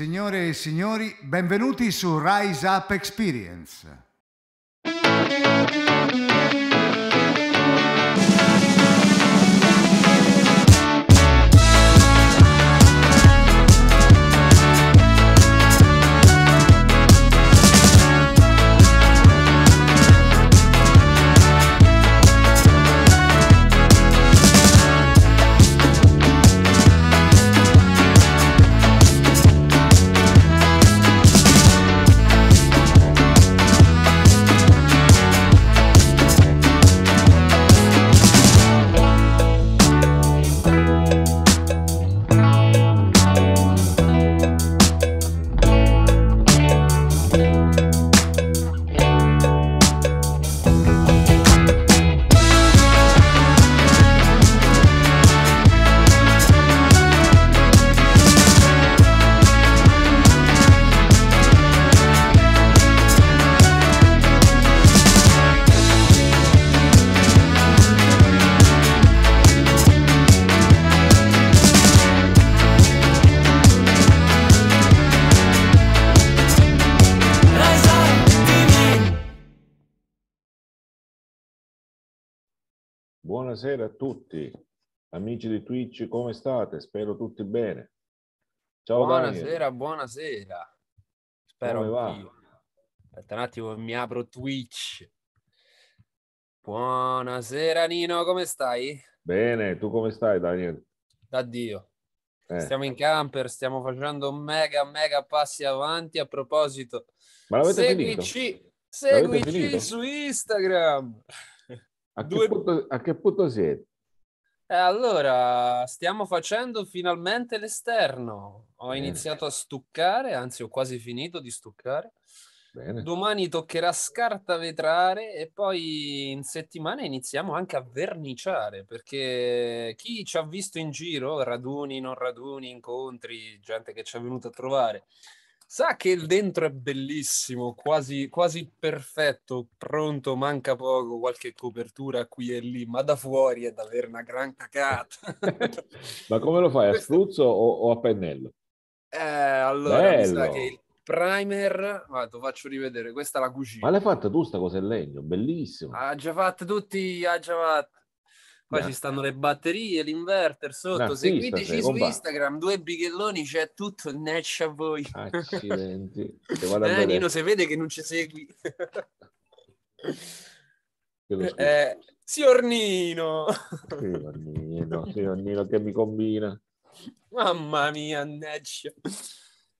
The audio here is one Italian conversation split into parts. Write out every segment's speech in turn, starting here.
Signore e signori, benvenuti su Rise Up Experience. Buonasera a tutti, amici di Twitch, come state? Spero tutti bene. Ciao Buonasera, Daniel. buonasera. Spero come va? Aspetta un attimo, mi apro Twitch. Buonasera Nino, come stai? Bene, tu come stai Daniel? Addio. Eh. Stiamo in camper, stiamo facendo mega mega passi avanti a proposito. Ma seguici, seguici su Instagram. A, due... che punto, a che punto siete? Eh, allora, stiamo facendo finalmente l'esterno. Ho Bene. iniziato a stuccare, anzi ho quasi finito di stuccare. Bene. Domani toccherà scartavetrare e poi in settimana iniziamo anche a verniciare perché chi ci ha visto in giro, raduni, non raduni, incontri, gente che ci è venuta a trovare, Sa che il dentro è bellissimo, quasi, quasi perfetto, pronto, manca poco, qualche copertura qui e lì, ma da fuori è davvero una gran cacata. ma come lo fai, a struzzo o, o a pennello? Eh, allora, Bello. mi sa che il primer, guarda, faccio rivedere, questa è la cucina. Ma l'hai fatta tu sta cosa in legno, bellissimo. Ha già fatto tutti, ha già fatto. Qua ci stanno le batterie, l'inverter sotto. No, Seguiteci sì, su Instagram, due bighelloni, c'è tutto. Natch a voi. Accidenti. Eh, Nino, se vede che non ci segui. eh, Siornino. Siornino, Siornino che mi combina. Mamma mia, Natch. Eh,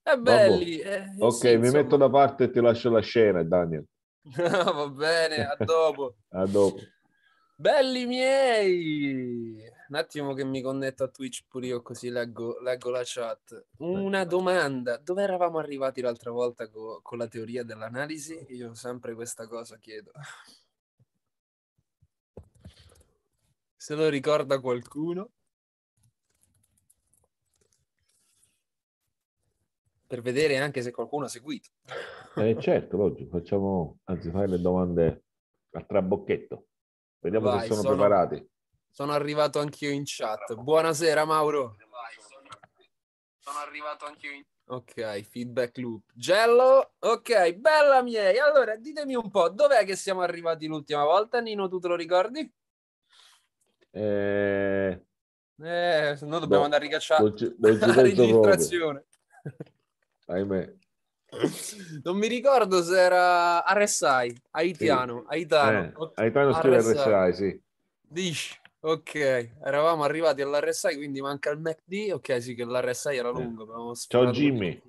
È belli. Eh, ok, sì, mi insomma. metto da parte e ti lascio la scena, Daniel. No, va bene, a dopo. a dopo. Belli miei! Un attimo che mi connetto a Twitch pure io così leggo, leggo la chat. Una domanda, dove eravamo arrivati l'altra volta co- con la teoria dell'analisi? Io sempre questa cosa chiedo. Se lo ricorda qualcuno. Per vedere anche se qualcuno ha seguito. Eh certo, oggi facciamo, anzi fare le domande a trabocchetto. Vediamo Vai, se sono, sono, preparati. Sono arrivato anch'io in chat. Buonasera Mauro. Vai, sono... sono arrivato anch'io in chat. Ok, feedback loop. Gello, ok, bella miei. Allora, ditemi un po', dov'è che siamo arrivati l'ultima volta? Nino, tu te lo ricordi? Eh, eh se no dobbiamo boh, andare a ricacciare la registrazione. Ahimè. Non mi ricordo se era RSI, Haitiano, sì. Eh, Haitano scrive RSI, sì. Dish. Ok, eravamo arrivati all'RSI, quindi manca il MACD. Ok, sì che l'RSI era eh. lungo. Eh. Ciao Jimmy.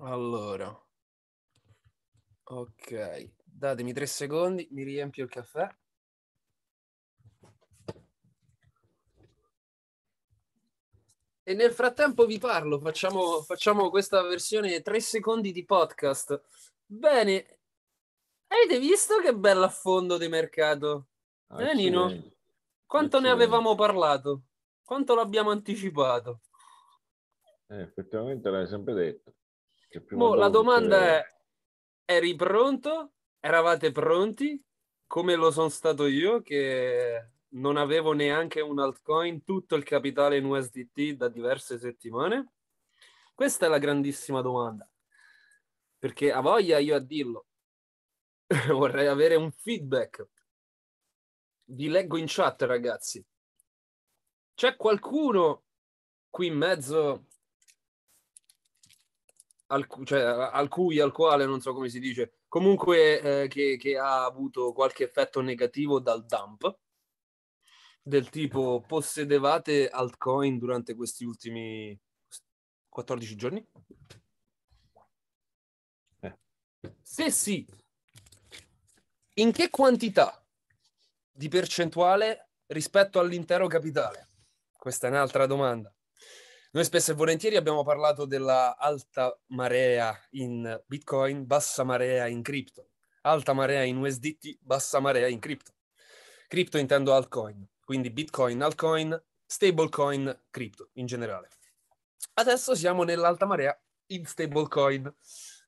Allora. Ok, datemi tre secondi, mi riempio il caffè. E nel frattempo vi parlo, facciamo, facciamo questa versione 3 secondi di podcast. Bene, avete visto che bello affondo di mercato? Ah, eh, Nino, quanto ne avevamo parlato? Quanto l'abbiamo anticipato? Eh, effettivamente l'hai sempre detto. Mo, la domanda che... è, eri pronto? Eravate pronti? Come lo sono stato io che non avevo neanche un altcoin, tutto il capitale in USDT da diverse settimane? Questa è la grandissima domanda, perché a voglia io a dirlo, vorrei avere un feedback. Vi leggo in chat ragazzi. C'è qualcuno qui in mezzo al, cioè, al cui, al quale, non so come si dice, comunque eh, che, che ha avuto qualche effetto negativo dal dump? del tipo possedevate altcoin durante questi ultimi 14 giorni? Eh. Se sì, in che quantità di percentuale rispetto all'intero capitale? Questa è un'altra domanda. Noi spesso e volentieri abbiamo parlato della alta marea in Bitcoin, bassa marea in cripto, alta marea in USDT, bassa marea in cripto. Cripto intendo altcoin quindi Bitcoin, altcoin, stablecoin, crypto in generale. Adesso siamo nell'alta marea in stablecoin.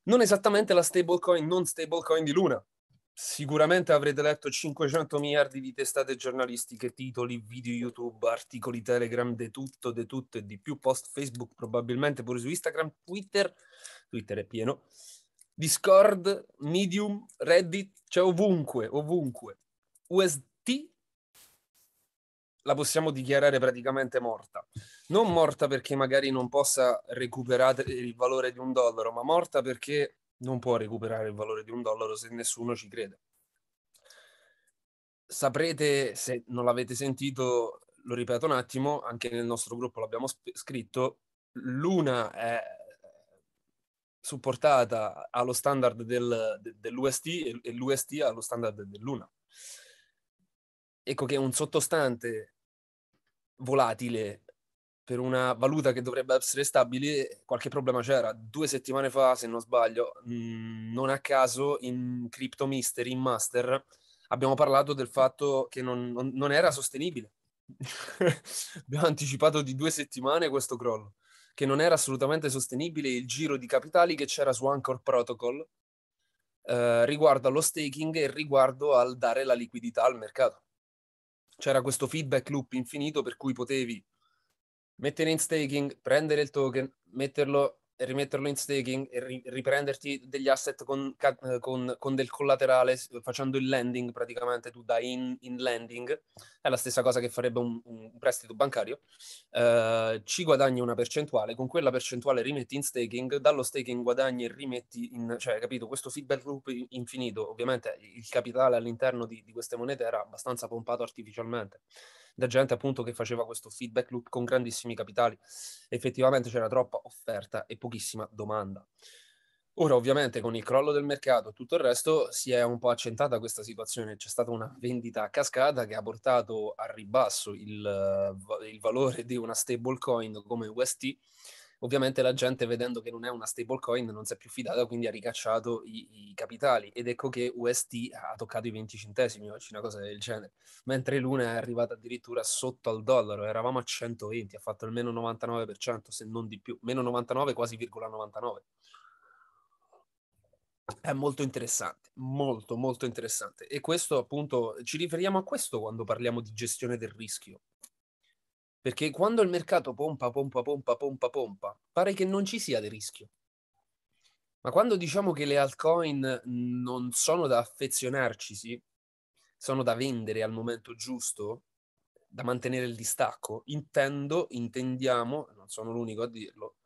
Non esattamente la stablecoin, non stablecoin di Luna. Sicuramente avrete letto 500 miliardi di testate giornalistiche, titoli, video YouTube, articoli Telegram, di tutto, di tutto e di più, post Facebook, probabilmente pure su Instagram, Twitter, Twitter è pieno, Discord, Medium, Reddit, c'è cioè ovunque, ovunque. USD la possiamo dichiarare praticamente morta. Non morta perché magari non possa recuperare il valore di un dollaro, ma morta perché non può recuperare il valore di un dollaro se nessuno ci crede. Saprete, se non l'avete sentito, lo ripeto un attimo, anche nel nostro gruppo l'abbiamo sp- scritto, l'una è supportata allo standard del, de, dell'UST e l'UST allo standard dell'una. Ecco che un sottostante volatile per una valuta che dovrebbe essere stabile, qualche problema c'era. Due settimane fa, se non sbaglio, mh, mm, non a caso in Crypto Mystery, in Master, abbiamo parlato del fatto che non, non, non era sostenibile. abbiamo anticipato di due settimane questo crollo, che non era assolutamente sostenibile il giro di capitali che c'era su Anchor Protocol eh, riguardo allo staking e riguardo al dare la liquidità al mercato c'era questo feedback loop infinito per cui potevi mettere in staking, prendere il token, metterlo rimetterlo in staking e ri- riprenderti degli asset con, eh, con, con, del collaterale facendo il lending praticamente tu dai in, in lending è la stessa cosa che farebbe un, un prestito bancario eh, ci guadagni una percentuale con quella percentuale rimetti in staking dallo staking guadagni e rimetti in cioè capito questo feedback loop infinito ovviamente il capitale all'interno di, di queste monete era abbastanza pompato artificialmente da gente appunto che faceva questo feedback loop con grandissimi capitali. Effettivamente c'era troppa offerta e pochissima domanda. Ora ovviamente con il crollo del mercato e tutto il resto si è un po' accentata questa situazione, c'è stata una vendita a cascata che ha portato a ribasso il, eh, il valore di una stablecoin come UST ovviamente la gente vedendo che non è una stablecoin non si è più fidata, quindi ha ricacciato i, i, capitali ed ecco che UST ha toccato i 20 centesimi oggi, una cosa del genere, mentre l'una è arrivata addirittura sotto al dollaro, eravamo a 120, ha fatto il meno 99% se non di più, meno 99 quasi virgola 99. È molto interessante, molto molto interessante. E questo appunto ci riferiamo a questo quando parliamo di gestione del rischio, perché quando il mercato pompa, pompa, pompa, pompa, pompa, pare che non ci sia del rischio. Ma quando diciamo che le altcoin non sono da affezionarcisi, sono da vendere al momento giusto, da mantenere il distacco, intendo, intendiamo, non sono l'unico a dirlo,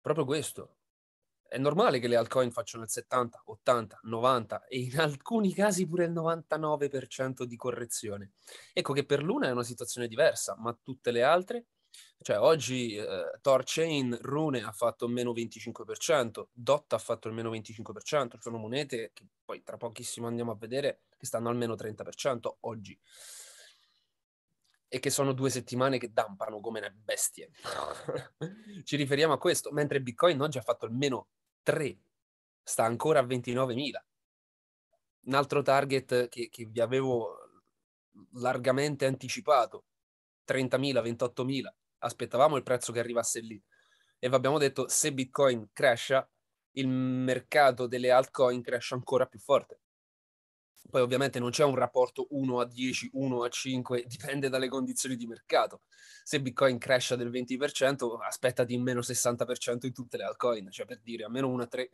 proprio questo è normale che le altcoin facciano il 70, 80, 90 e in alcuni casi pure il 99% di correzione. Ecco che per l'una è una situazione diversa, ma tutte le altre cioè oggi eh, Torchain Rune ha fatto meno 25%, Dot ha fatto il meno 25%, sono monete che poi tra pochissimo andiamo a vedere che stanno almeno 30% oggi e che sono due settimane che dampano come bestie. Ci riferiamo a questo, mentre Bitcoin oggi ha fatto il meno 3 sta ancora a 29.000. Un altro target che, che vi avevo largamente anticipato, 30.000, 28.000, aspettavamo il prezzo che arrivasse lì. E vi abbiamo detto, se Bitcoin crasha, il mercato delle altcoin cresce ancora più forte. Poi ovviamente non c'è un rapporto 1 a 10, 1 a 5, dipende dalle condizioni di mercato. Se Bitcoin cresce del 20%, aspettati in meno 60% in tutte le altcoin, cioè per dire a meno 1 a 3.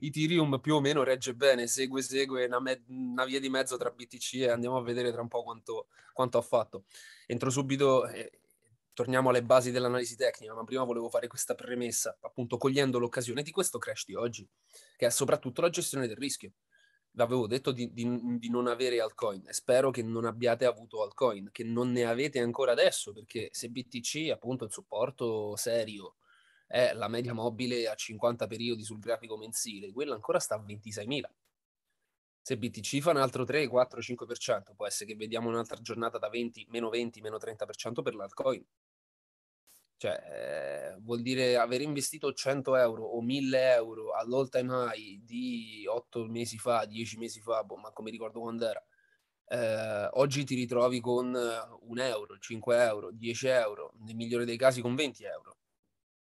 Ethereum più o meno regge bene, segue, segue, una, me- una, via di mezzo tra BTC e andiamo a vedere tra un po' quanto, quanto ha fatto. Entro subito, eh, torniamo alle basi dell'analisi tecnica, ma prima volevo fare questa premessa, appunto cogliendo l'occasione di questo crash di oggi, che è soprattutto la gestione del rischio l'avevo detto di, di, di, non avere altcoin e spero che non abbiate avuto altcoin, che non ne avete ancora adesso, perché se BTC, appunto, il supporto serio è la media mobile a 50 periodi sul grafico mensile, quella ancora sta a 26.000. Se BTC fa un altro 3, 4, 5%, può essere che vediamo un'altra giornata da 20, meno 20, meno 30% per l'altcoin. Cioè, eh, vuol dire aver investito 100 euro o 1000 euro all'all time high di 8 mesi fa, 10 mesi fa, boh, ma come ricordo quando era. Eh, oggi ti ritrovi con 1 euro, 5 euro, 10 euro, nel migliore dei casi con 20 euro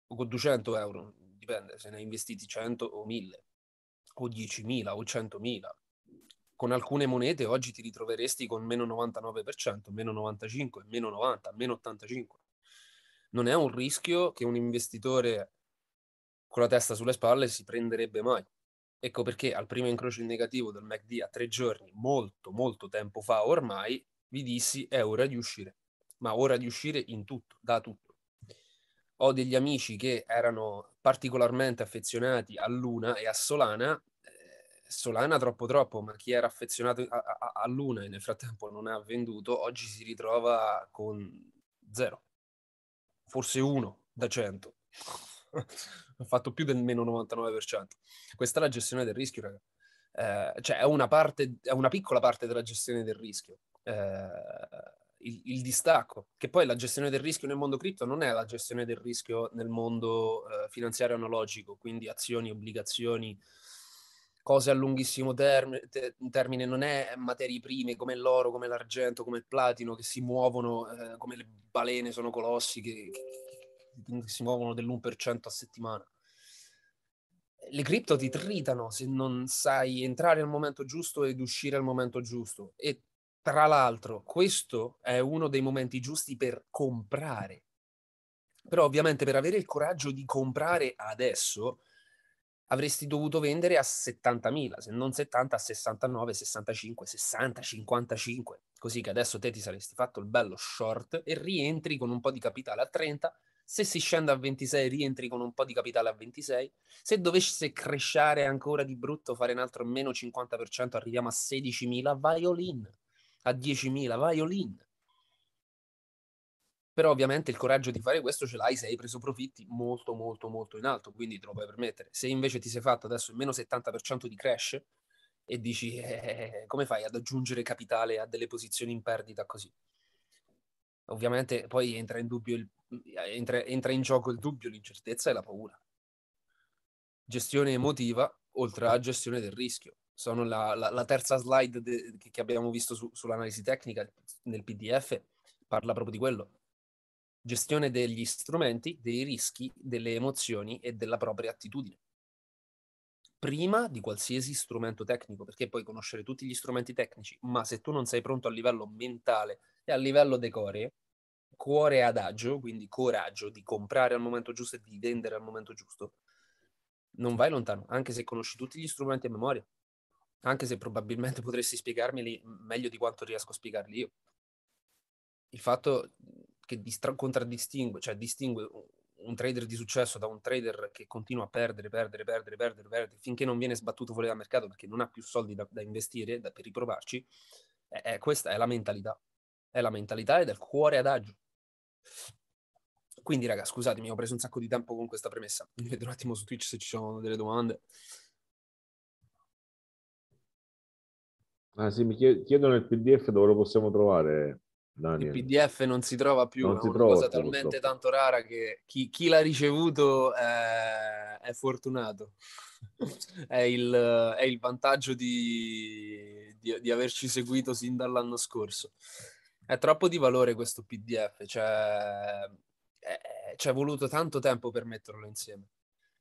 o con 200 euro, dipende se ne hai investiti 100 o 1000 o 10.000 o 100.000. Con alcune monete oggi ti ritroveresti con meno 99%, meno 95%, meno 90%, meno 85% non è un rischio che un investitore con la testa sulle spalle si prenderebbe mai. Ecco perché al primo incrocio in negativo del MACD a tre giorni, molto molto tempo fa ormai, vi dissi è ora di uscire, ma ora di uscire in tutto, da tutto. Ho degli amici che erano particolarmente affezionati a Luna e a Solana, eh, Solana troppo troppo, ma chi era affezionato a, a, a Luna e nel frattempo non ha venduto, oggi si ritrova con zero forse uno da 100. ha fatto più del meno 99%. Questa è la gestione del rischio, raga. Eh, cioè è una, parte, è una piccola parte della gestione del rischio. Eh, il, il, distacco, che poi la gestione del rischio nel mondo cripto non è la gestione del rischio nel mondo eh, finanziario analogico, quindi azioni, obbligazioni, cose a lunghissimo term- te- termine, non è materie prime come l'oro, come l'argento, come il platino che si muovono eh, come le balene, sono colossi che, che, che si muovono dell'1% a settimana. Le cripto ti tritano se non sai entrare al momento giusto ed uscire al momento giusto. E tra l'altro, questo è uno dei momenti giusti per comprare. Però ovviamente per avere il coraggio di comprare adesso, avresti dovuto vendere a 70.000, se non 70 a 69, 65, 60, 55, così che adesso te ti saresti fatto il bello short e rientri con un po' di capitale a 30, se si scende a 26 rientri con un po' di capitale a 26, se dovesse crescere ancora di brutto, fare un altro meno 50%, arriviamo a 16.000, vai all in, a 10.000, vai all in però ovviamente il coraggio di fare questo ce l'hai se hai preso profitti molto molto molto in alto, quindi te lo puoi permettere. Se invece ti sei fatto adesso il meno 70% di crash e dici eh, come fai ad aggiungere capitale a delle posizioni in perdita così? Ovviamente poi entra in, dubbio il, entra, entra in gioco il dubbio, l'incertezza e la paura. Gestione emotiva oltre a gestione del rischio. Sono la, la, la terza slide de, che abbiamo visto su, sull'analisi tecnica nel PDF, parla proprio di quello gestione degli strumenti, dei rischi, delle emozioni e della propria attitudine. Prima di qualsiasi strumento tecnico, perché puoi conoscere tutti gli strumenti tecnici, ma se tu non sei pronto a livello mentale e a livello decore, cuore adagio, quindi coraggio di comprare al momento giusto e di vendere al momento giusto, non vai lontano, anche se conosci tutti gli strumenti a memoria, anche se probabilmente potresti spiegarmeli meglio di quanto riesco a spiegarli io. Il fatto che distra- contraddistingue, cioè distingue un trader di successo da un trader che continua a perdere, perdere, perdere, perdere, perdere finché non viene sbattuto fuori dal mercato perché non ha più soldi da, da investire, da, per riprovarci, è, è, questa è la mentalità. È la mentalità ed è il cuore adagio. Quindi, raga, scusatemi, ho preso un sacco di tempo con questa premessa. Mi vedo un attimo su Twitch se ci sono delle domande. Ah sì, mi chiedono il PDF dove lo possiamo trovare. Daniel. Il PDF non si trova più, non è una trova, cosa talmente tanto rara che chi, chi l'ha ricevuto è, eh, è fortunato. è, il, è, il, vantaggio di, di, di, averci seguito sin dall'anno scorso. È troppo di valore questo PDF, cioè ci è voluto tanto tempo per metterlo insieme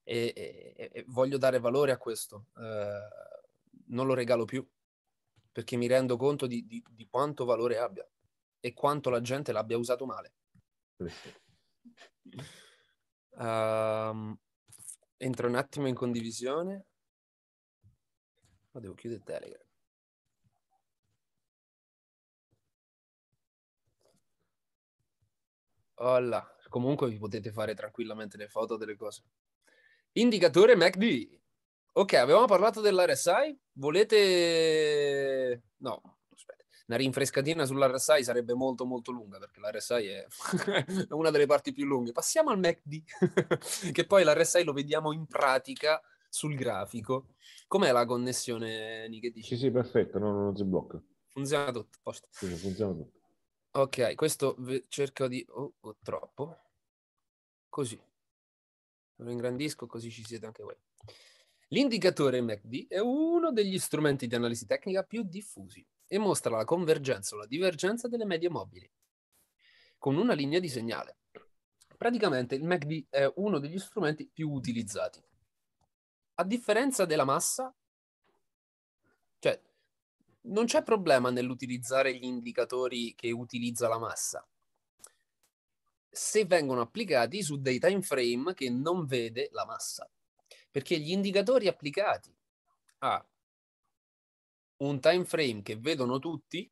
e, e, e voglio dare valore a questo. Eh, non lo regalo più perché mi rendo conto di, di, di quanto valore abbia e quanto la gente l'abbia usato male. Uh, entro un attimo in condivisione. Ma devo chiudere Telegram. Voilà. Comunque vi potete fare tranquillamente le foto delle cose. Indicatore MACD. Ok, avevamo parlato dell'RSI. Volete... No, una rinfrescatina sull'RSI sarebbe molto molto lunga perché l'RSI è una delle parti più lunghe. Passiamo al MACD, che poi l'RSI lo vediamo in pratica sul grafico. Com'è la connessione, Nick? Dici? Sì, sì, perfetto, no, non si blocca. Funziona tutto, posto. Sì, funziona tutto. Ok, questo cerco di... Oh, oh, troppo. Così. Lo ingrandisco così ci siete anche voi. L'indicatore MACD è uno degli strumenti di analisi tecnica più diffusi e mostra la convergenza o la divergenza delle medie mobili con una linea di segnale. Praticamente il MACD è uno degli strumenti più utilizzati. A differenza della massa, cioè non c'è problema nell'utilizzare gli indicatori che utilizza la massa se vengono applicati su dei time frame che non vede la massa. Perché gli indicatori applicati a un time frame che vedono tutti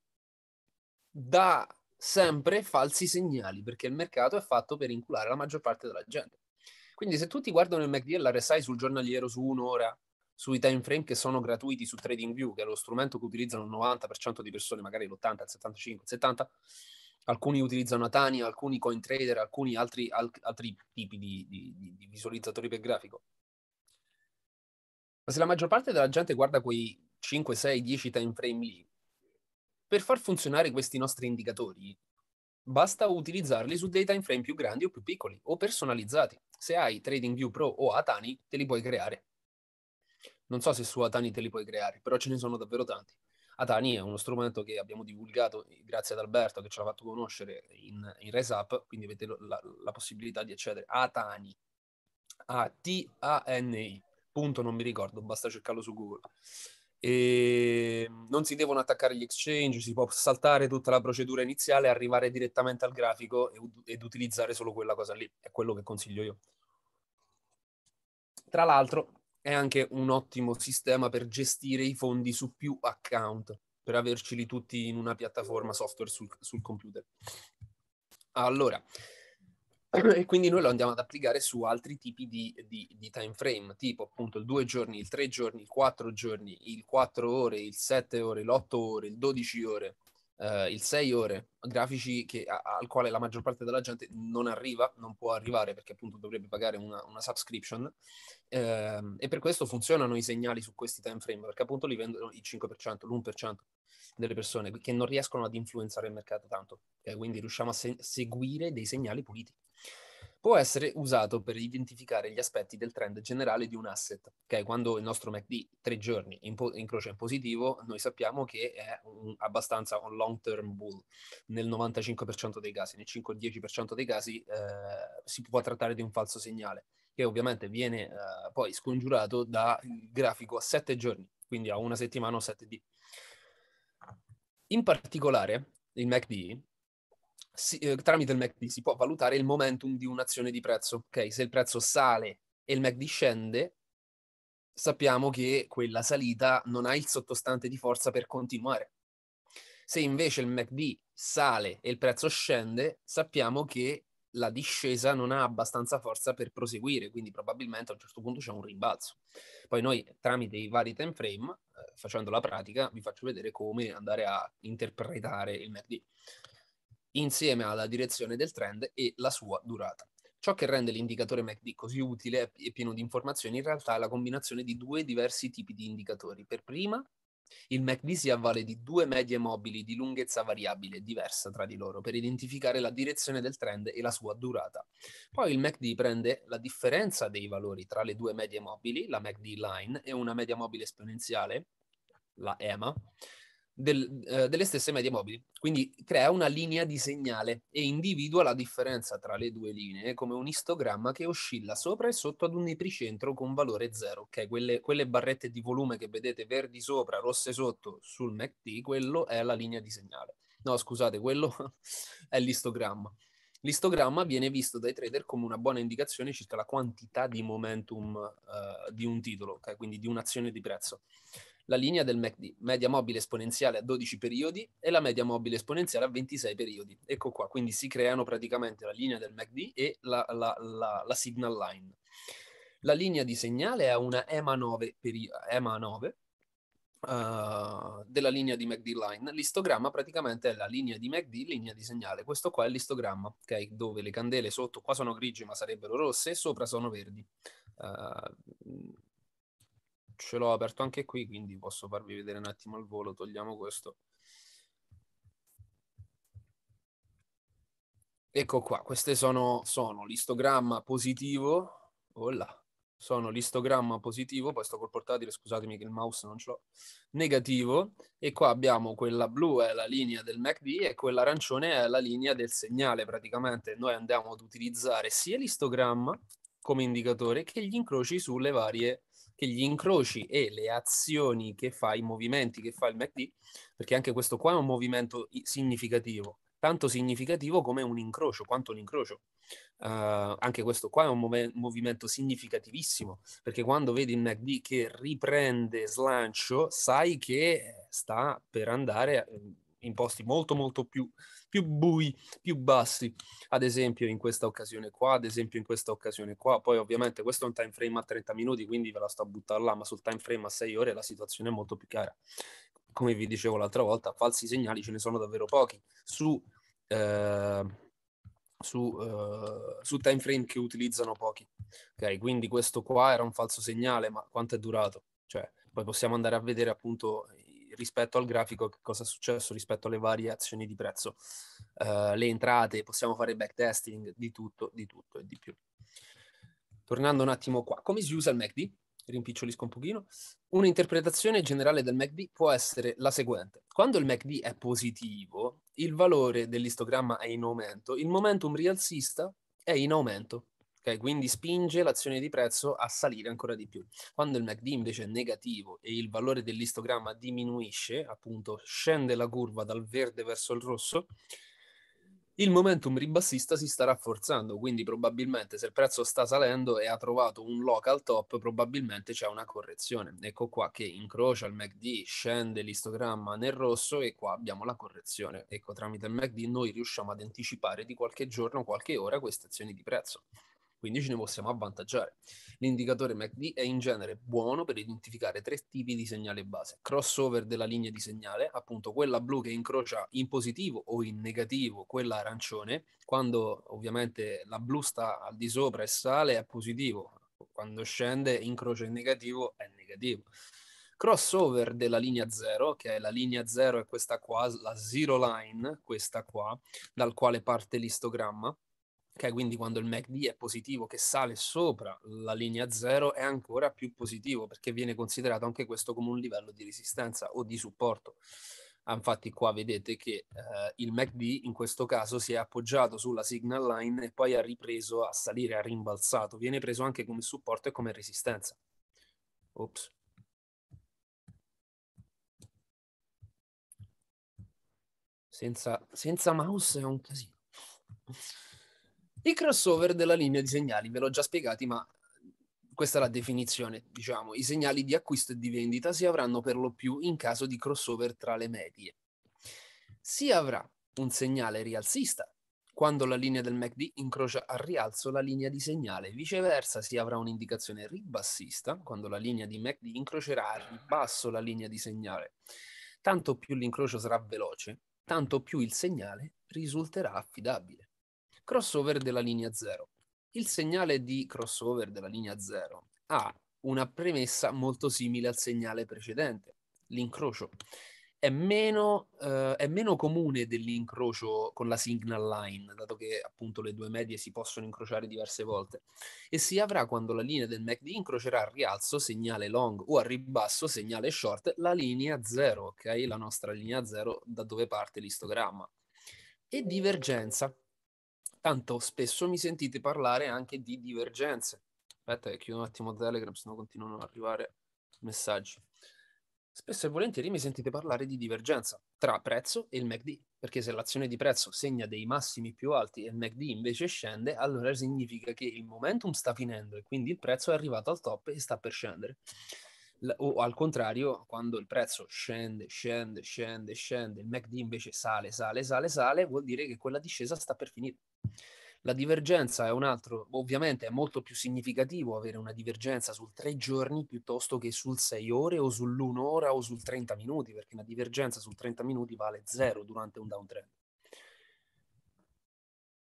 dà sempre falsi segnali perché il mercato è fatto per inculare la maggior parte della gente. Quindi se tutti guardano il MACD e l'RSI sul giornaliero su un'ora, sui time frame che sono gratuiti su TradingView, che è lo strumento che utilizzano il 90% di persone, magari l'80, il 75, il 70, alcuni utilizzano Atani, alcuni CoinTrader, alcuni altri, al- altri tipi di, di, di, visualizzatori per grafico. Ma se la maggior parte della gente guarda quei 5, 6, 10 time frame lì, per far funzionare questi nostri indicatori basta utilizzarli su dei time frame più grandi o più piccoli o personalizzati. Se hai TradingView Pro o Atani, te li puoi creare. Non so se su Atani te li puoi creare, però ce ne sono davvero tanti. Atani è uno strumento che abbiamo divulgato eh, grazie ad Alberto che ce l'ha fatto conoscere in, in ResUp, quindi avete la, la, possibilità di accedere a Atani, A-T-A-N-I, punto non mi ricordo, basta cercarlo su Google e ehm, non si devono attaccare gli exchange, si può saltare tutta la procedura iniziale, arrivare direttamente al grafico ed, utilizzare solo quella cosa lì, è quello che consiglio io. Tra l'altro è anche un ottimo sistema per gestire i fondi su più account, per averceli tutti in una piattaforma software sul, sul computer. Allora, e quindi noi lo andiamo ad applicare su altri tipi di, di, di, time frame, tipo appunto il 2 giorni, il 3 giorni, il 4 giorni, il 4 ore, il 7 ore, l'8 ore, il 12 ore, eh, il 6 ore, grafici che, a, al quale la maggior parte della gente non arriva, non può arrivare perché appunto dovrebbe pagare una, una subscription eh, e per questo funzionano i segnali su questi time frame perché appunto li vendono il 5%, l'1% delle persone che non riescono ad influenzare il mercato tanto, eh, quindi riusciamo a se- seguire dei segnali politici può essere usato per identificare gli aspetti del trend generale di un asset. che è Quando il nostro MACD tre giorni in po- incrocia in positivo, noi sappiamo che è un, abbastanza un long term bull nel 95% dei casi, nel 5-10% dei casi eh, si può trattare di un falso segnale, che ovviamente viene eh, poi scongiurato dal grafico a sette giorni, quindi a una settimana o 7 D. In particolare, il MACD si, eh, tramite il MACD si può valutare il momentum di un'azione di prezzo. Ok, se il prezzo sale e il MACD scende, sappiamo che quella salita non ha il sottostante di forza per continuare. Se invece il MACD sale e il prezzo scende, sappiamo che la discesa non ha abbastanza forza per proseguire, quindi probabilmente a un certo punto c'è un rimbalzo. Poi noi tramite i vari time frame, eh, facendo la pratica, vi faccio vedere come andare a interpretare il MACD insieme alla direzione del trend e la sua durata. Ciò che rende l'indicatore MACD così utile e pieno di informazioni in realtà è la combinazione di due diversi tipi di indicatori. Per prima, il MACD si avvale di due medie mobili di lunghezza variabile diversa tra di loro per identificare la direzione del trend e la sua durata. Poi il MACD prende la differenza dei valori tra le due medie mobili, la MACD line e una media mobile esponenziale, la EMA, del, eh, delle stesse medie mobili. Quindi crea una linea di segnale e individua la differenza tra le due linee come un istogramma che oscilla sopra e sotto ad un epicentro con valore 0. Ok, quelle, quelle barrette di volume che vedete verdi sopra, rosse sotto sul MACD, quello è la linea di segnale. No, scusate, quello è l'istogramma. L'istogramma viene visto dai trader come una buona indicazione circa la quantità di momentum eh, di un titolo, okay? quindi di un'azione di prezzo la linea del MACD, media mobile esponenziale a 12 periodi e la media mobile esponenziale a 26 periodi. Ecco qua, quindi si creano praticamente la linea del MACD e la, la, la, la signal line. La linea di segnale è una EMA 9, peri- EMA 9 Uh, ah, della linea di MACD line. L'istogramma praticamente è la linea di MACD, linea di segnale. Questo qua è l'istogramma, ok? Dove le candele sotto qua sono grigie ma sarebbero rosse e sopra sono verdi. Uh, ce l'ho aperto anche qui, quindi posso farvi vedere un attimo al volo, togliamo questo. Ecco qua, queste sono, sono l'istogramma positivo, oh là, sono l'istogramma positivo, poi sto col portatile, scusatemi che il mouse non ce l'ho, negativo, e qua abbiamo quella blu è la linea del MACD e quella arancione è la linea del segnale praticamente. Noi andiamo ad utilizzare sia l'istogramma come indicatore che gli incroci sulle varie che gli incroci e le azioni che fa, i movimenti che fa il MACD, perché anche questo qua è un movimento significativo, tanto significativo come un incrocio, quanto l'incrocio. Uh, anche questo qua è un mov- movimento significativissimo, perché quando vedi il MACD che riprende slancio, sai che sta per andare... A- eh, in posti molto molto più, più, bui, più bassi, ad esempio in questa occasione qua, ad esempio in questa occasione qua, poi ovviamente questo è un time frame a 30 minuti, quindi ve la sto a buttare là, ma sul time frame a 6 ore la situazione è molto più chiara. Come vi dicevo l'altra volta, falsi segnali ce ne sono davvero pochi. Su, eh, su, eh, su time frame che utilizzano pochi. Okay, quindi questo qua era un falso segnale, ma quanto è durato? Cioè, poi possiamo andare a vedere appunto rispetto al grafico che cosa è successo rispetto alle variazioni di prezzo, uh, le entrate, possiamo fare backtesting di tutto, di tutto e di più. Tornando un attimo qua, come si usa il MACD? Rimpicciolisco un pochino. Un'interpretazione generale del MACD può essere la seguente. Quando il MACD è positivo, il valore dell'istogramma è in aumento, il momentum rialzista è in aumento. Okay? Quindi spinge l'azione di prezzo a salire ancora di più. Quando il MACD invece è negativo e il valore dell'istogramma diminuisce, appunto scende la curva dal verde verso il rosso, il momentum ribassista si sta rafforzando, quindi probabilmente se il prezzo sta salendo e ha trovato un local top, probabilmente c'è una correzione. Ecco qua che incrocia il MACD, scende l'istogramma nel rosso e qua abbiamo la correzione. Ecco, tramite il MACD noi riusciamo ad anticipare di qualche giorno, qualche ora queste azioni di prezzo quindi ce ne possiamo avvantaggiare. L'indicatore MACD è in genere buono per identificare tre tipi di segnale base. Crossover della linea di segnale, appunto quella blu che incrocia in positivo o in negativo quella arancione, quando ovviamente la blu sta al di sopra e sale è positivo, quando scende incrocia in negativo è negativo crossover della linea 0, che è la linea 0 è questa qua, la zero line, questa qua, dal quale parte l'istogramma, Okay, quindi quando il MACD è positivo, che sale sopra la linea 0, è ancora più positivo perché viene considerato anche questo come un livello di resistenza o di supporto. Ah, infatti qua vedete che eh, il MACD in questo caso si è appoggiato sulla signal line e poi ha ripreso a salire, ha rimbalzato. Viene preso anche come supporto e come resistenza. Ops. Senza, senza mouse è un casino. I crossover della linea di segnali, ve l'ho già spiegati, ma questa è la definizione, diciamo. I segnali di acquisto e di vendita si avranno per lo più in caso di crossover tra le medie. Si avrà un segnale rialzista quando la linea del MACD incrocia al rialzo la linea di segnale. Viceversa si avrà un'indicazione ribassista quando la linea di MACD incrocerà al ribasso la linea di segnale. Tanto più l'incrocio sarà veloce, tanto più il segnale risulterà affidabile crossover della linea 0. Il segnale di crossover della linea 0 ha una premessa molto simile al segnale precedente, l'incrocio. È meno, eh, è meno, comune dell'incrocio con la signal line, dato che appunto le due medie si possono incrociare diverse volte, e si avrà quando la linea del MACD incrocerà al rialzo segnale long o al ribasso segnale short la linea 0, ok? La nostra linea 0 da dove parte l'istogramma. E divergenza, tanto spesso mi sentite parlare anche di divergenze. Aspetta che chiudo un attimo Telegram, se no continuano ad arrivare messaggi. Spesso e volentieri mi sentite parlare di divergenza tra prezzo e il MACD, perché se l'azione di prezzo segna dei massimi più alti e il MACD invece scende, allora significa che il momentum sta finendo e quindi il prezzo è arrivato al top e sta per scendere. L- o al contrario, quando il prezzo scende, scende, scende, scende, il MACD invece sale, sale, sale, sale, vuol dire che quella discesa sta per finire. La divergenza è un altro, ovviamente è molto più significativo avere una divergenza sul tre giorni piuttosto che sul sei ore o sull'un'ora o sul 30 minuti, perché una divergenza sul 30 minuti vale zero durante un downtrend.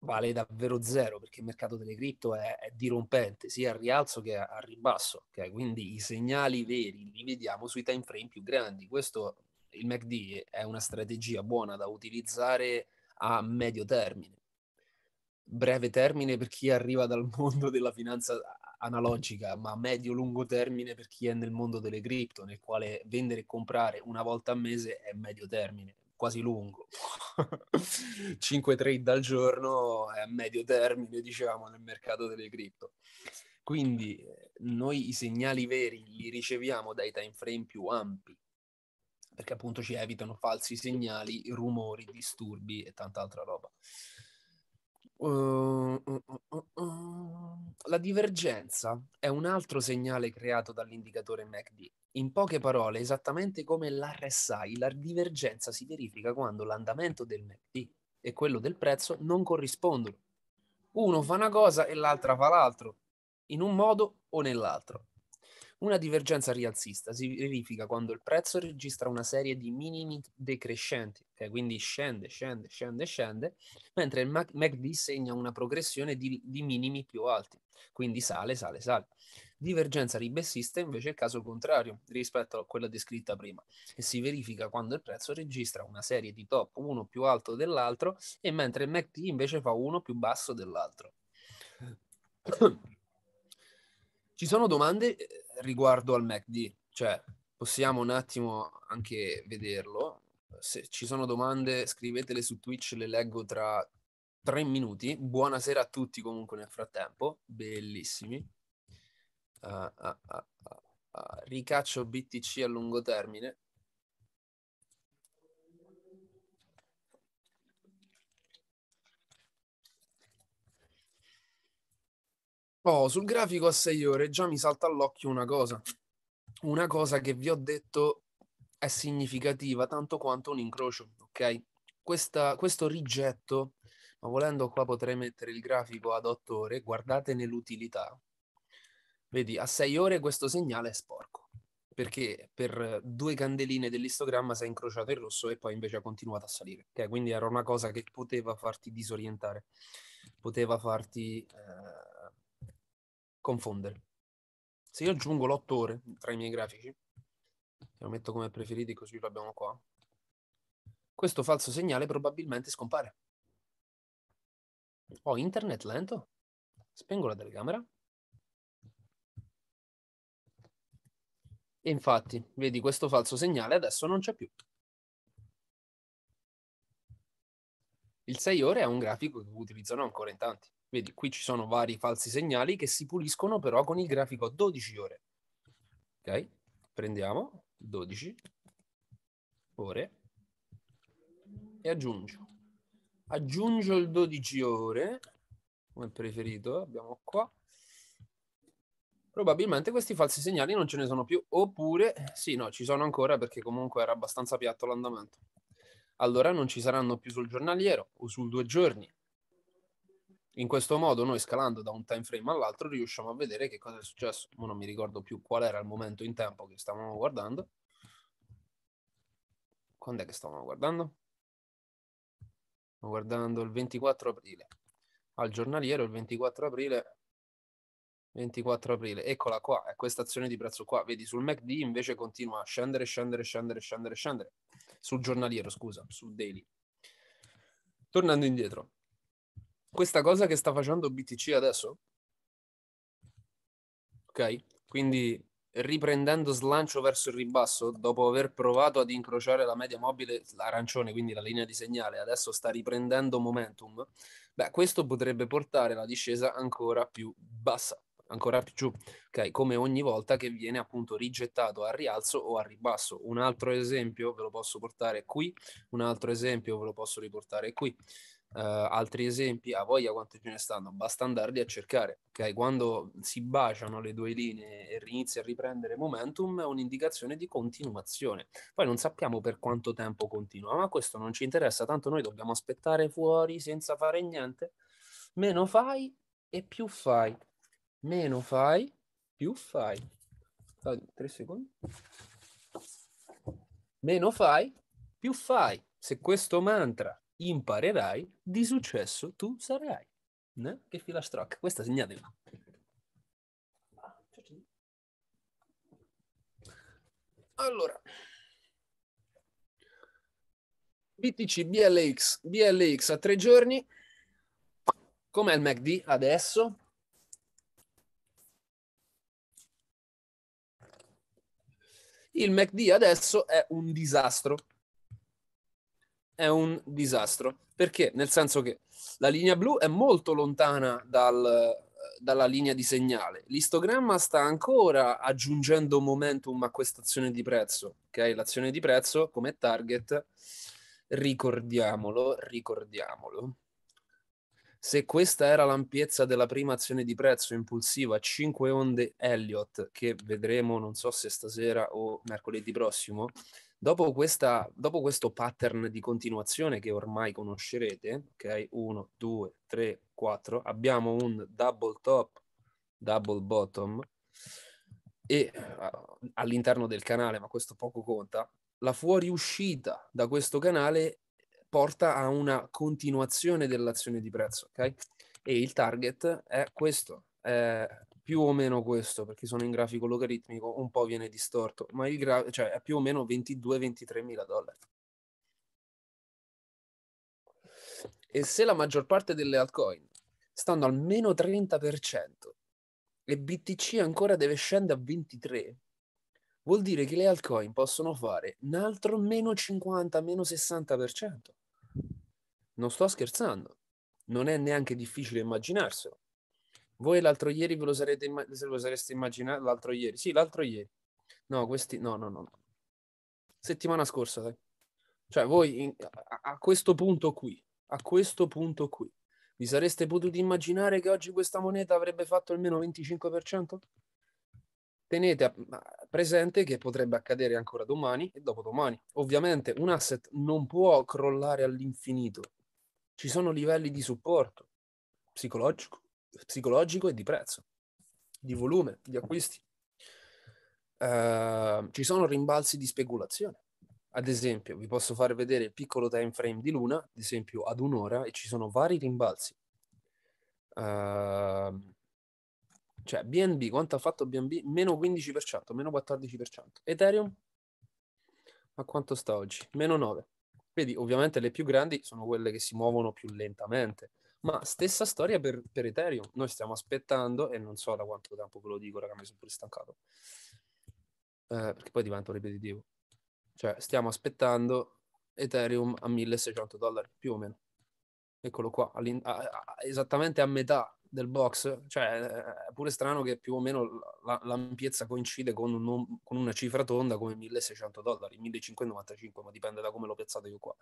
Vale davvero zero perché il mercato delle cripto è, è dirompente sia al rialzo che al ribasso. Okay? Quindi i segnali veri li vediamo sui time frame più grandi. Questo il MACD è una strategia buona da utilizzare a medio termine breve termine per chi arriva dal mondo della finanza analogica, ma medio-lungo termine per chi è nel mondo delle cripto, nel quale vendere e comprare una volta al mese è medio termine, quasi lungo. 5 trade al giorno è a medio termine, diciamo, nel mercato delle cripto. Quindi eh, noi i segnali veri li riceviamo dai time frame più ampi, perché appunto ci evitano falsi segnali, rumori, disturbi e tanta altra roba. Uh, uh, uh, la divergenza è un altro segnale creato dall'indicatore MACD. In poche parole, esattamente come l'RSI, la divergenza si verifica quando l'andamento del MACD e quello del prezzo non corrispondono. Uno fa una cosa e l'altra fa l'altro, in un modo o nell'altro. Una divergenza rialzista si verifica quando il prezzo registra una serie di minimi decrescenti, okay? quindi scende, scende, scende, scende, mentre il MACD segna una progressione di, di minimi più alti, quindi sale, sale, sale. Divergenza ribessista invece è il caso contrario rispetto a quella descritta prima e si verifica quando il prezzo registra una serie di top, uno più alto dell'altro e mentre il MACD invece fa uno più basso dell'altro. Ci sono domande? Eh, riguardo al MACD, cioè possiamo un attimo anche vederlo. Se ci sono domande scrivetele su Twitch, le leggo tra tre minuti. Buonasera a tutti comunque nel frattempo, bellissimi. Uh, uh, uh, ricaccio BTC a lungo termine. Oh, sul grafico a 6 ore già mi salta all'occhio una cosa. Una cosa che vi ho detto è significativa tanto quanto un incrocio, ok? Questa, questo rigetto, ma volendo qua potrei mettere il grafico ad 8 ore, guardatene l'utilità. Vedi, a 6 ore questo segnale è sporco, perché per due candeline dell'istogramma si è incrociato il rosso e poi invece ha continuato a salire. ok? Quindi era una cosa che poteva farti disorientare, poteva farti... Eh, confondere. Se io aggiungo l'8 ore tra i miei grafici, lo metto come preferiti così lo abbiamo qua, questo falso segnale probabilmente scompare. Ho internet lento, spengo la telecamera. E infatti, vedi, questo falso segnale adesso non c'è più. Il 6 ore è un grafico che utilizzano ancora in tanti. Vedi, qui ci sono vari falsi segnali che si puliscono però con il grafico 12 ore. Ok? Prendiamo 12 ore e aggiungo. Aggiungo il 12 ore, come preferito, abbiamo qua. Probabilmente questi falsi segnali non ce ne sono più, oppure sì, no, ci sono ancora perché comunque era abbastanza piatto l'andamento allora non ci saranno più sul giornaliero o sul due giorni. In questo modo noi scalando da un time frame all'altro riusciamo a vedere che cosa è successo. Io non mi ricordo più qual era il momento in tempo che stavamo guardando. Quando è che stavamo guardando? Stavamo guardando il 24 aprile. Al giornaliero il 24 aprile 24 aprile, eccola qua, è questa azione di prezzo qua, vedi sul MACD invece continua a scendere, scendere, scendere, scendere, scendere, sul giornaliero scusa, sul daily. Tornando indietro, questa cosa che sta facendo BTC adesso, ok? Quindi riprendendo slancio verso il ribasso, dopo aver provato ad incrociare la media mobile, l'arancione, quindi la linea di segnale, adesso sta riprendendo momentum, beh, questo potrebbe portare la discesa ancora più bassa ancora più giù, okay? come ogni volta che viene appunto rigettato al rialzo o al ribasso. Un altro esempio ve lo posso portare qui, un altro esempio ve lo posso riportare qui. Uh, altri esempi, a voglia quanto ce ne stanno, basta andarli a cercare. Okay? Quando si baciano le due linee e inizia a riprendere momentum, è un'indicazione di continuazione. Poi non sappiamo per quanto tempo continua, ma questo non ci interessa, tanto noi dobbiamo aspettare fuori senza fare niente. Meno fai e più fai meno fai, più fai. Fai tre secondi. Meno fai, più fai. Se questo mantra imparerai, di successo tu sarai. Ne? Che filastrocca, questa segnatela. Allora, BTC, BLX, BLX a tre giorni. Com'è il MACD adesso? Il MACD adesso è un disastro. È un disastro. Perché? Nel senso che la linea blu è molto lontana dal, dalla linea di segnale. L'istogramma sta ancora aggiungendo momentum a quest'azione di prezzo. Okay? L'azione di prezzo come target, ricordiamolo, ricordiamolo se questa era l'ampiezza della prima azione di prezzo impulsiva, 5 onde Elliott, che vedremo non so se stasera o mercoledì prossimo, dopo, questa, dopo questo pattern di continuazione che ormai conoscerete, ok? 1, 2, 3, 4, abbiamo un double top, double bottom, e eh, all'interno del canale, ma questo poco conta, la fuoriuscita da questo canale porta a una continuazione dell'azione di prezzo, ok? E il target è questo, è più o meno questo, perché sono in grafico logaritmico, un po' viene distorto, ma il gra- cioè è più o meno 22-23 mila dollari. E se la maggior parte delle altcoin stanno al meno 30% e BTC ancora deve scendere a 23%, vuol dire che le altcoin possono fare un altro meno 50, meno 60%. Non sto scherzando, non è neanche difficile immaginarselo. Voi l'altro ieri ve lo, sarete imma- lo sareste immaginato, l'altro ieri, sì, l'altro ieri. No, questi, no, no, no. Settimana scorsa, sai? Cioè, voi in, a, a questo punto qui, a questo punto qui, vi sareste potuti immaginare che oggi questa moneta avrebbe fatto almeno 25%? tenete presente che potrebbe accadere ancora domani e dopodomani. Ovviamente un asset non può crollare all'infinito. Ci sono livelli di supporto psicologico, psicologico e di prezzo, di volume, di acquisti. Uh, ci sono rimbalzi di speculazione. Ad esempio, vi posso far vedere il piccolo time frame di Luna, ad esempio ad un'ora, e ci sono vari rimbalzi. Uh, cioè, BNB, quanto ha fatto BNB? Meno 15%, meno 14%. Ethereum? A quanto sta oggi? Meno 9%. Vedi, ovviamente le più grandi sono quelle che si muovono più lentamente. Ma stessa storia per, per Ethereum. Noi stiamo aspettando, e non so da quanto tempo ve lo dico, raga, mi sono pure stancato. Eh, perché poi divento ripetitivo. Cioè, stiamo aspettando Ethereum a 1600 dollari, più o meno eccolo qua, a, a, esattamente a metà del box, cioè eh, è pure strano che più o meno l'ampiezza coincide con, un, con, una cifra tonda come 1600 dollari, 1595, ma dipende da come l'ho piazzato io qua.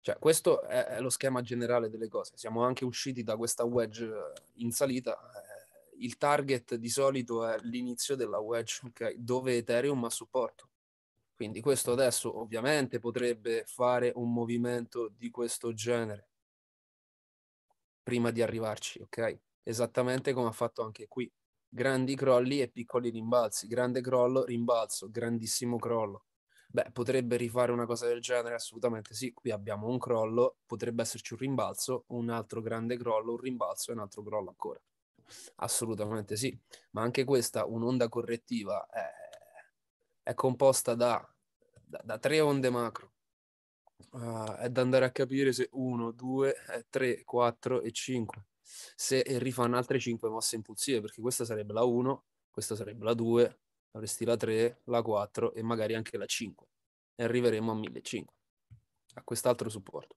Cioè, questo è, è lo schema generale delle cose. Siamo anche usciti da questa wedge in salita. Eh, il target di solito è l'inizio della wedge, okay, dove Ethereum ha supporto. Quindi questo adesso ovviamente potrebbe fare un movimento di questo genere prima di arrivarci, ok? Esattamente come ha fatto anche qui. Grandi crolli e piccoli rimbalzi, grande crollo, rimbalzo, grandissimo crollo. Beh, potrebbe rifare una cosa del genere? Assolutamente sì. Qui abbiamo un crollo, potrebbe esserci un rimbalzo, un altro grande crollo, un rimbalzo e un altro crollo ancora. Assolutamente sì. Ma anche questa, un'onda correttiva, è è composta da, da, da tre onde macro. Uh, è da andare a capire se 1, 2, 3, 4 e 5 se rifanno altre 5 mosse impulsive, perché questa sarebbe la 1, questa sarebbe la 2, avresti la 3, la 4 e magari anche la 5. E arriveremo a 1500, a quest'altro supporto.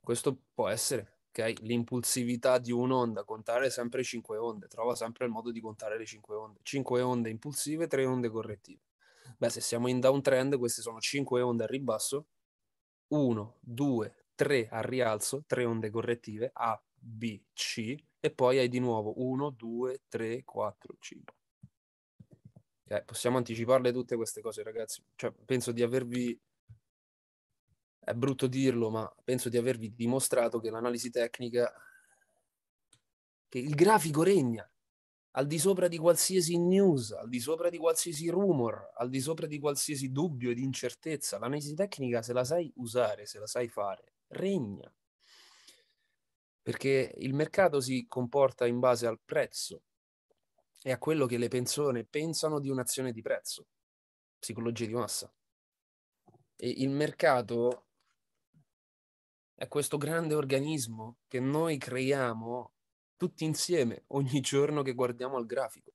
Questo può essere, ok? L'impulsività di un'onda, contare sempre 5 onde, trova sempre il modo di contare le 5 onde. 5 onde impulsive, 3 onde correttive. Beh, se siamo in downtrend, queste sono 5 onde al ribasso, 1, 2, 3 al rialzo, 3 onde correttive, A, B, C, e poi hai di nuovo 1, 2, 3, 4, 5. Eh, possiamo anticiparle tutte queste cose, ragazzi. Cioè, penso di avervi, è brutto dirlo, ma penso di avervi dimostrato che l'analisi tecnica, che il grafico regna al di sopra di qualsiasi news, al di sopra di qualsiasi rumor, al di sopra di qualsiasi dubbio ed incertezza. L'analisi tecnica, se la sai usare, se la sai fare, regna. Perché il mercato si comporta in base al prezzo e a quello che le persone pensano di un'azione di prezzo, psicologia di massa. E il mercato è questo grande organismo che noi creiamo tutti insieme, ogni giorno che guardiamo al grafico,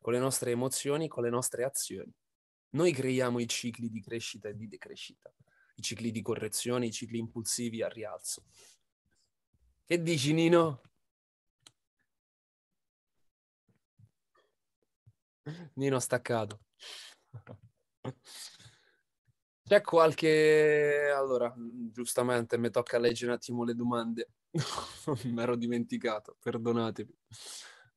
con le nostre emozioni, con le nostre azioni. Noi creiamo i cicli di crescita e di decrescita, i cicli di correzione, i cicli impulsivi al rialzo. Che dici Nino? Nino staccato. C'è qualche... Allora, giustamente mi tocca leggere un attimo le domande. mi ero dimenticato, perdonatemi.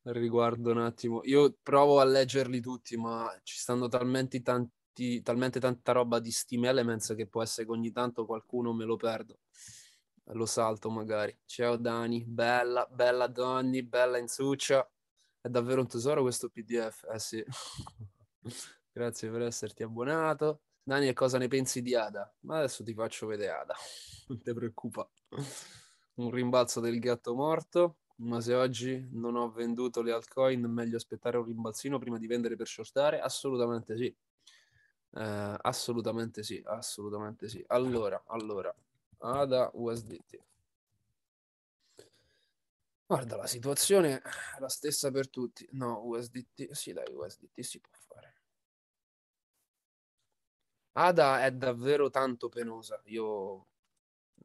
Riguardo un attimo, io provo a leggerli tutti, ma ci stanno talmente tanti, talmente tanta roba di Steam Elements che può essere che ogni tanto qualcuno me lo perdo. Lo salto magari. Ciao Dani, bella, bella Donny, bella Insuccia. È davvero un tesoro questo PDF, eh sì. Grazie per esserti abbonato. Dani, e cosa ne pensi di Ada? Ma adesso ti faccio vedere Ada, non ti preoccupare un rimbalzo del gatto morto, ma se oggi non ho venduto le altcoin, meglio aspettare un rimbalzino prima di vendere per shortare? Assolutamente sì. Eh, assolutamente sì, assolutamente sì. Allora, allora, ADA USDT. Guarda, la situazione è la stessa per tutti. No, USDT, sì dai, USDT si può fare. ADA è davvero tanto penosa. Io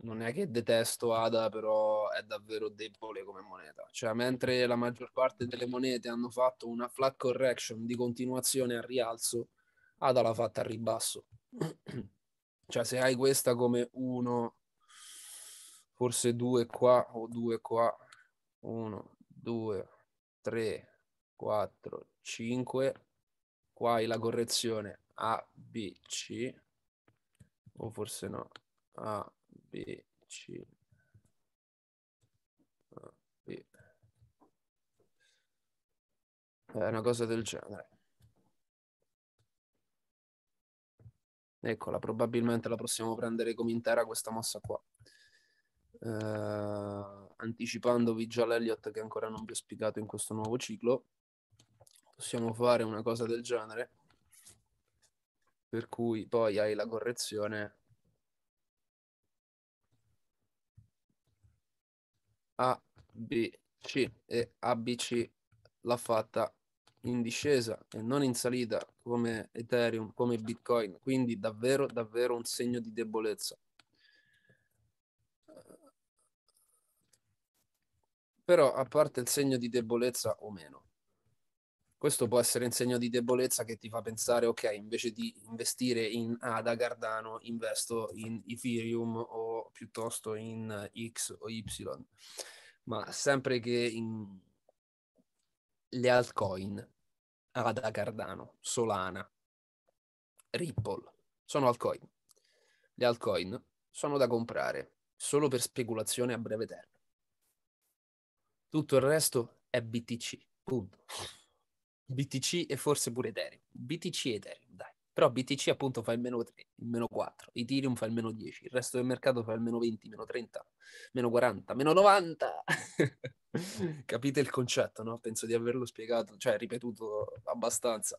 non è che detesto Ada, però è davvero debole come moneta. Cioè, mentre la maggior parte delle monete hanno fatto una flat correction di continuazione al rialzo, Ada l'ha fatta al ribasso. cioè, se hai questa come 1, forse 2 qua o 2 qua, 1, 2, 3, 4, 5, qua hai la correzione A, B, C, o forse no, A, B, C, A, B. È una cosa del genere. Eccola, probabilmente la possiamo prendere come intera questa mossa qua. Eh, anticipandovi già l'Elliot che ancora non vi ho spiegato in questo nuovo ciclo, possiamo fare una cosa del genere, per cui poi hai la correzione ABC e ABC l'ha fatta in discesa e non in salita come Ethereum, come Bitcoin, quindi davvero, davvero un segno di debolezza. Però a parte il segno di debolezza o meno, questo può essere un segno di debolezza che ti fa pensare, ok, invece di investire in ADA Cardano, investo in Ethereum o piuttosto in X o Y. Ma sempre che le altcoin, ADA Cardano, Solana, Ripple, sono altcoin. Le altcoin sono da comprare solo per speculazione a breve termine. Tutto il resto è BTC. Punto. BTC e forse pure Ethereum. BTC e Ethereum, dai. Però BTC appunto fa il meno 3, il meno 4, Ethereum fa il meno 10, il resto del mercato fa il meno 20, meno 30, meno 40, meno 90. Mm. Capite il concetto, no? Penso di averlo spiegato, cioè ripetuto abbastanza.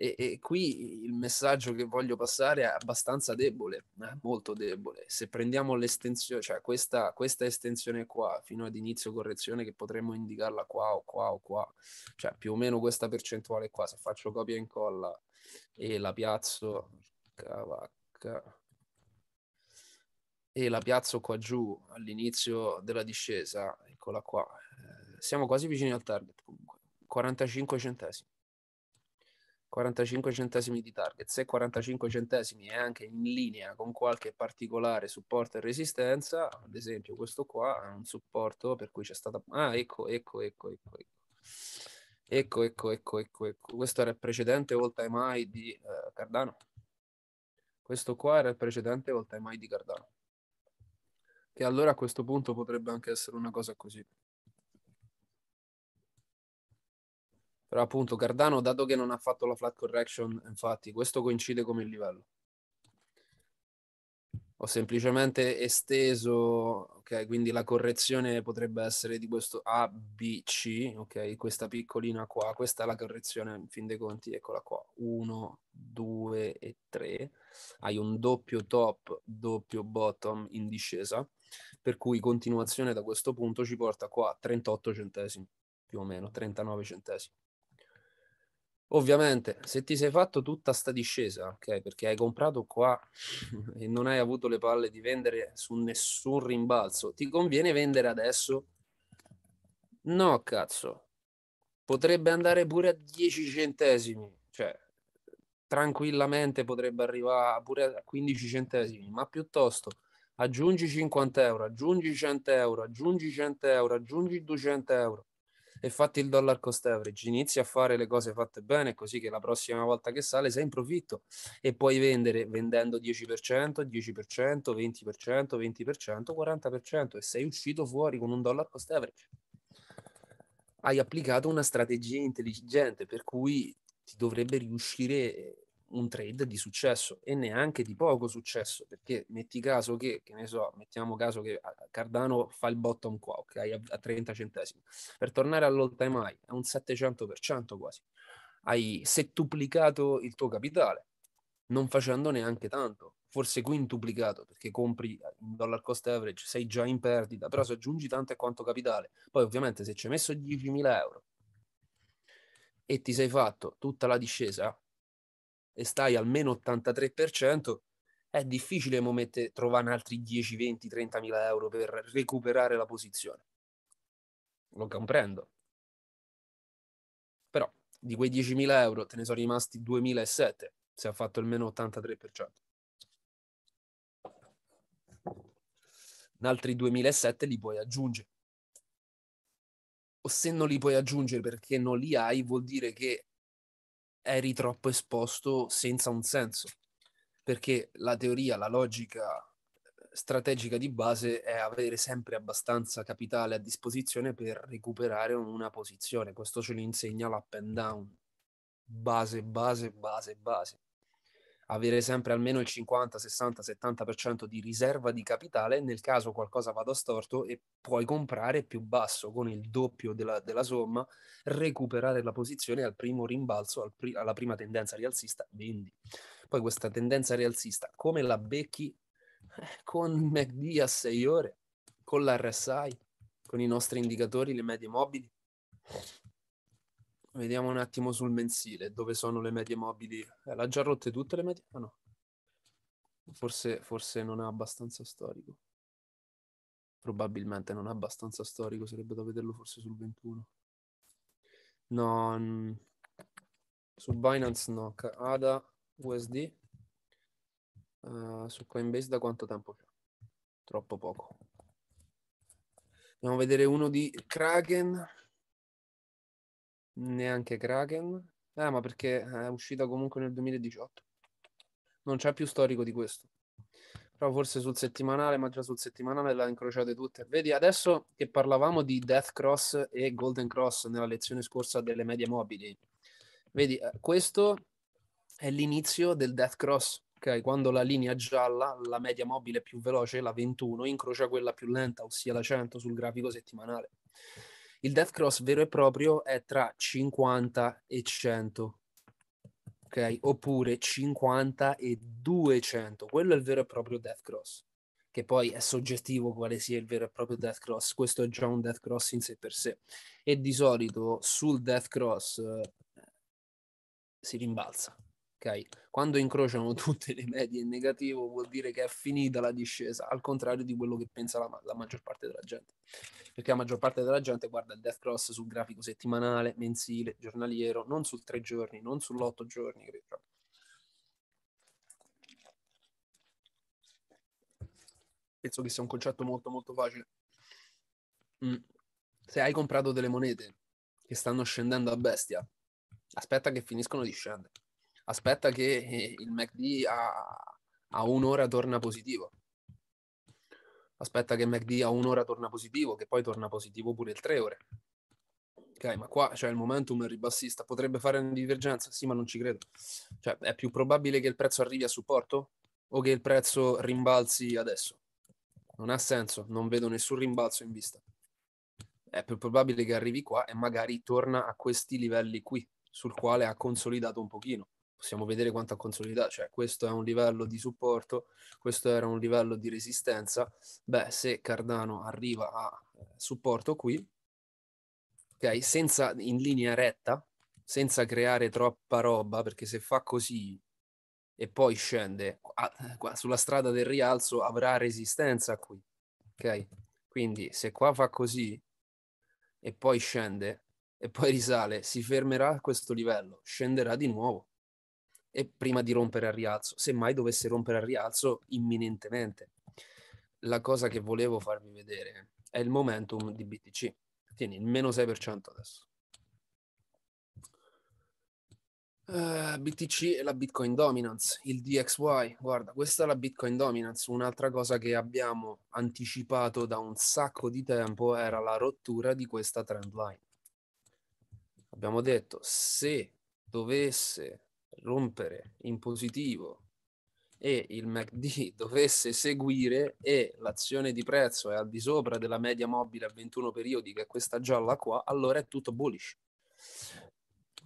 E, e, qui il messaggio che voglio passare è abbastanza debole, eh, molto debole. Se prendiamo l'estensione, cioè questa, questa, estensione qua, fino ad inizio correzione, che potremmo indicarla qua o qua o qua, cioè più o meno questa percentuale qua, se faccio copia e incolla e la piazzo, cavacca, e la piazzo qua giù all'inizio della discesa, eccola qua, eh, siamo quasi vicini al target comunque, 45 centesimi. 45 centesimi di target, se 45 centesimi è anche in linea con qualche particolare supporto e resistenza, ad esempio questo qua è un supporto per cui c'è stata... Ah, ecco, ecco, ecco, ecco, ecco. Ecco, ecco, ecco, ecco, ecco. Questo era il precedente all time high di eh, Cardano. Questo qua era il precedente all time high di Cardano. Che allora a questo punto potrebbe anche essere una cosa così. Però appunto Cardano, dato che non ha fatto la flat correction, infatti questo coincide come il livello. Ho semplicemente esteso, ok, quindi la correzione potrebbe essere di questo A, B, C, ok, questa piccolina qua, questa è la correzione in fin dei conti, eccola qua, 1, 2 e 3. Hai un doppio top, doppio bottom in discesa, per cui continuazione da questo punto ci porta qua a 38 centesimi, più o meno, 39 centesimi. Ovviamente, se ti sei fatto tutta sta discesa, ok, perché hai comprato qua e non hai avuto le palle di vendere su nessun rimbalzo, ti conviene vendere adesso? No, cazzo. Potrebbe andare pure a 10 centesimi, cioè tranquillamente potrebbe arrivare pure a 15 centesimi, ma piuttosto aggiungi 50 euro, aggiungi 100 euro, aggiungi 100 euro, aggiungi 200 euro e fatti il dollar cost average, inizi a fare le cose fatte bene così che la prossima volta che sale sei in profitto e puoi vendere vendendo 10%, 10%, 20%, 20%, 40% e sei uscito fuori con un dollar cost average. Hai applicato una strategia intelligente per cui ti dovrebbe riuscire un trade di successo e neanche di poco successo, perché metti caso che, che ne so, mettiamo caso che ah, Cardano fa il bottom qua, ok, a, a 30 centesimi, per tornare all'all time high, è un 700% quasi, hai settuplicato il tuo capitale, non facendo neanche tanto, forse quintuplicato, perché compri eh, in dollar cost average, sei già in perdita, però se aggiungi tanto è quanto capitale, poi ovviamente se ci hai messo 10.000 euro e ti sei fatto tutta la discesa, e stai al meno 83%, è difficile momette, trovare altri 10, 20, 30 mila euro per recuperare la posizione. Lo comprendo. Però di quei 10 mila euro te ne sono rimasti 2.007 se ha fatto il meno 83%. Altri 2.007 li puoi aggiungere. O se non li puoi aggiungere perché non li hai, vuol dire che eri troppo esposto senza un senso, perché la teoria, la logica eh, strategica di base è avere sempre abbastanza capitale a disposizione per recuperare una posizione, questo ce lo insegna l'up and down, base, base, base, base avere sempre almeno il 50, 60, 70% di riserva di capitale nel caso qualcosa vada storto e puoi comprare più basso con il doppio della, della somma, recuperare la posizione al primo rimbalzo, al pri- alla prima tendenza rialzista, vendi. Poi questa tendenza rialzista, come la becchi eh, con MACD a 6 ore, con l'RSI, con i nostri indicatori, le medie mobili? Vediamo un attimo sul mensile, dove sono le medie mobili. Eh, l'ha già rotte tutte le medie? Ah, no. Forse, forse non è abbastanza storico. Probabilmente non è abbastanza storico, sarebbe da vederlo forse sul 21. No, su Binance no. ADA, USD. Uh, eh, su Coinbase da quanto tempo c'è? Troppo poco. Andiamo a vedere uno di Kraken. Neanche Kraken. Ah, ma perché eh, è uscita comunque nel 2018. Non c'è più storico di questo. Però forse sul settimanale, ma già sul settimanale le ha incrociate tutte. Vedi, adesso che parlavamo di Death Cross e Golden Cross nella lezione scorsa delle medie mobili, vedi, eh, questo è l'inizio del Death Cross, ok? Quando la linea gialla, la media mobile più veloce, la 21, incrocia quella più lenta, ossia la 100 sul grafico settimanale. Il death cross vero e proprio è tra 50 e 100. Ok? Oppure 50 e 200. Quello è il vero e proprio death cross. Che poi è soggettivo quale sia il vero e proprio death cross. Questo è già un death cross in sé per sé. E di solito sul death cross eh, si rimbalza. Okay. Quando incrociano tutte le medie in negativo vuol dire che è finita la discesa, al contrario di quello che pensa la, ma- la maggior parte della gente perché la maggior parte della gente guarda il Death Cross sul grafico settimanale, mensile, giornaliero, non sul tre giorni, non sull'otto giorni, capito? Penso che sia un concetto molto molto facile. Mm. Se hai comprato delle monete che stanno scendendo a bestia, aspetta che finiscono di scendere. Aspetta che eh, il MACD a, a un'ora torna positivo aspetta che McD a un'ora torna positivo, che poi torna positivo pure il tre ore. Ok, ma qua c'è cioè, il momentum ribassista, potrebbe fare una divergenza? Sì, ma non ci credo. Cioè, è più probabile che il prezzo arrivi a supporto o che il prezzo rimbalzi adesso? Non ha senso, non vedo nessun rimbalzo in vista. È più probabile che arrivi qua e magari torna a questi livelli qui, sul quale ha consolidato un pochino possiamo vedere quanto ha consolidato, cioè questo è un livello di supporto, questo era un livello di resistenza, beh se Cardano arriva a eh, supporto qui, ok, senza in linea retta, senza creare troppa roba, perché se fa così e poi scende a, qua, sulla strada del rialzo avrà resistenza qui, ok? Quindi se qua fa così e poi scende e poi risale, si fermerà a questo livello, scenderà di nuovo e prima di rompere al rialzo, semmai dovesse rompere al rialzo imminentemente. La cosa che volevo farvi vedere è il momentum di BTC. Tieni il meno 6% adesso. Uh, eh, BTC e la Bitcoin Dominance, il DXY, guarda, questa è la Bitcoin Dominance, un'altra cosa che abbiamo anticipato da un sacco di tempo era la rottura di questa trend line. Abbiamo detto se dovesse rompere in positivo e il MACD dovesse seguire e l'azione di prezzo è al di sopra della media mobile a 21 periodi, che è questa gialla qua, allora è tutto bullish.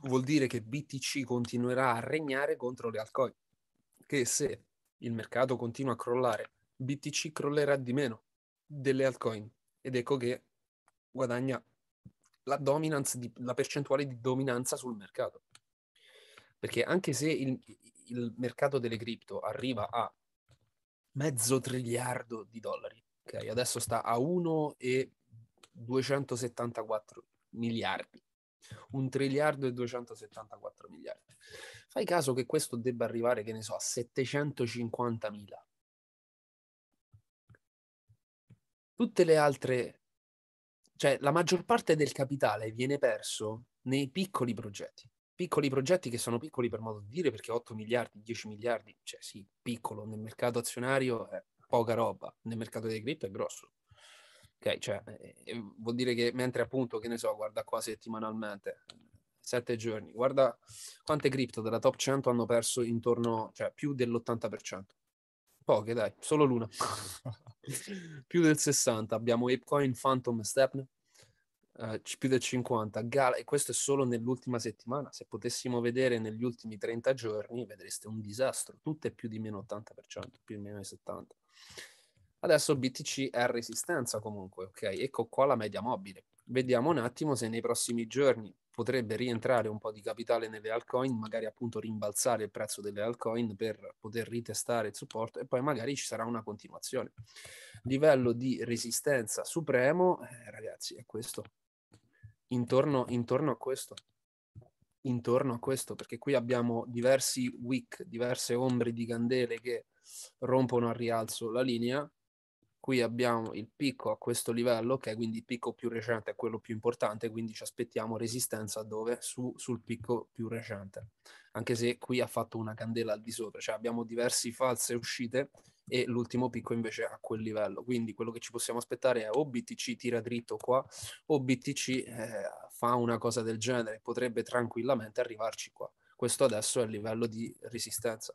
Vuol dire che BTC continuerà a regnare contro le altcoin, che se il mercato continua a crollare, BTC crollerà di meno delle altcoin ed ecco che guadagna la, dominance di, la percentuale di dominanza sul mercato. Perché anche se il, il mercato delle cripto arriva a mezzo triliardo di dollari, okay? adesso sta a 1,274 miliardi. 1 triliardo e 274 miliardi. Fai caso che questo debba arrivare, che ne so, a 750 mila. Tutte le altre, cioè la maggior parte del capitale viene perso nei piccoli progetti piccoli progetti che sono piccoli per modo di dire, perché 8 miliardi, 10 miliardi, cioè sì, piccolo, nel mercato azionario è poca roba, nel mercato delle cripto è grosso. Ok, cioè eh, eh vuol dire che mentre appunto, che ne so, guarda qua settimanalmente, sette giorni, guarda quante cripto della top 100 hanno perso intorno, cioè più dell'80%. Poche dai, solo l'una. più del 60% abbiamo ApeCoin, Phantom, Stepne, uh, più del 50 gala, e questo è solo nell'ultima settimana. Se potessimo vedere negli ultimi 30 giorni, vedreste un disastro, tutte più di meno 80%, più di meno 70%. Adesso BTC è a resistenza comunque, ok? Ecco qua la media mobile. Vediamo un attimo se nei prossimi giorni potrebbe rientrare un po' di capitale nelle altcoin, magari appunto rimbalzare il prezzo delle altcoin per poter ritestare il supporto e poi magari ci sarà una continuazione. Livello di resistenza supremo, eh, ragazzi, è questo intorno, intorno, a questo. Intorno a questo, perché qui abbiamo diversi wick, diverse ombre di candele che rompono al rialzo la linea. Qui abbiamo il picco a questo livello, che è quindi il picco più recente è quello più importante, quindi ci aspettiamo resistenza dove? Su, sul picco più recente anche se qui ha fatto una candela al di sopra, cioè abbiamo diverse false uscite e l'ultimo picco invece a quel livello. Quindi quello che ci possiamo aspettare è o BTC tira dritto qua o BTC eh, fa una cosa del genere, potrebbe tranquillamente arrivarci qua. Questo adesso è il livello di resistenza.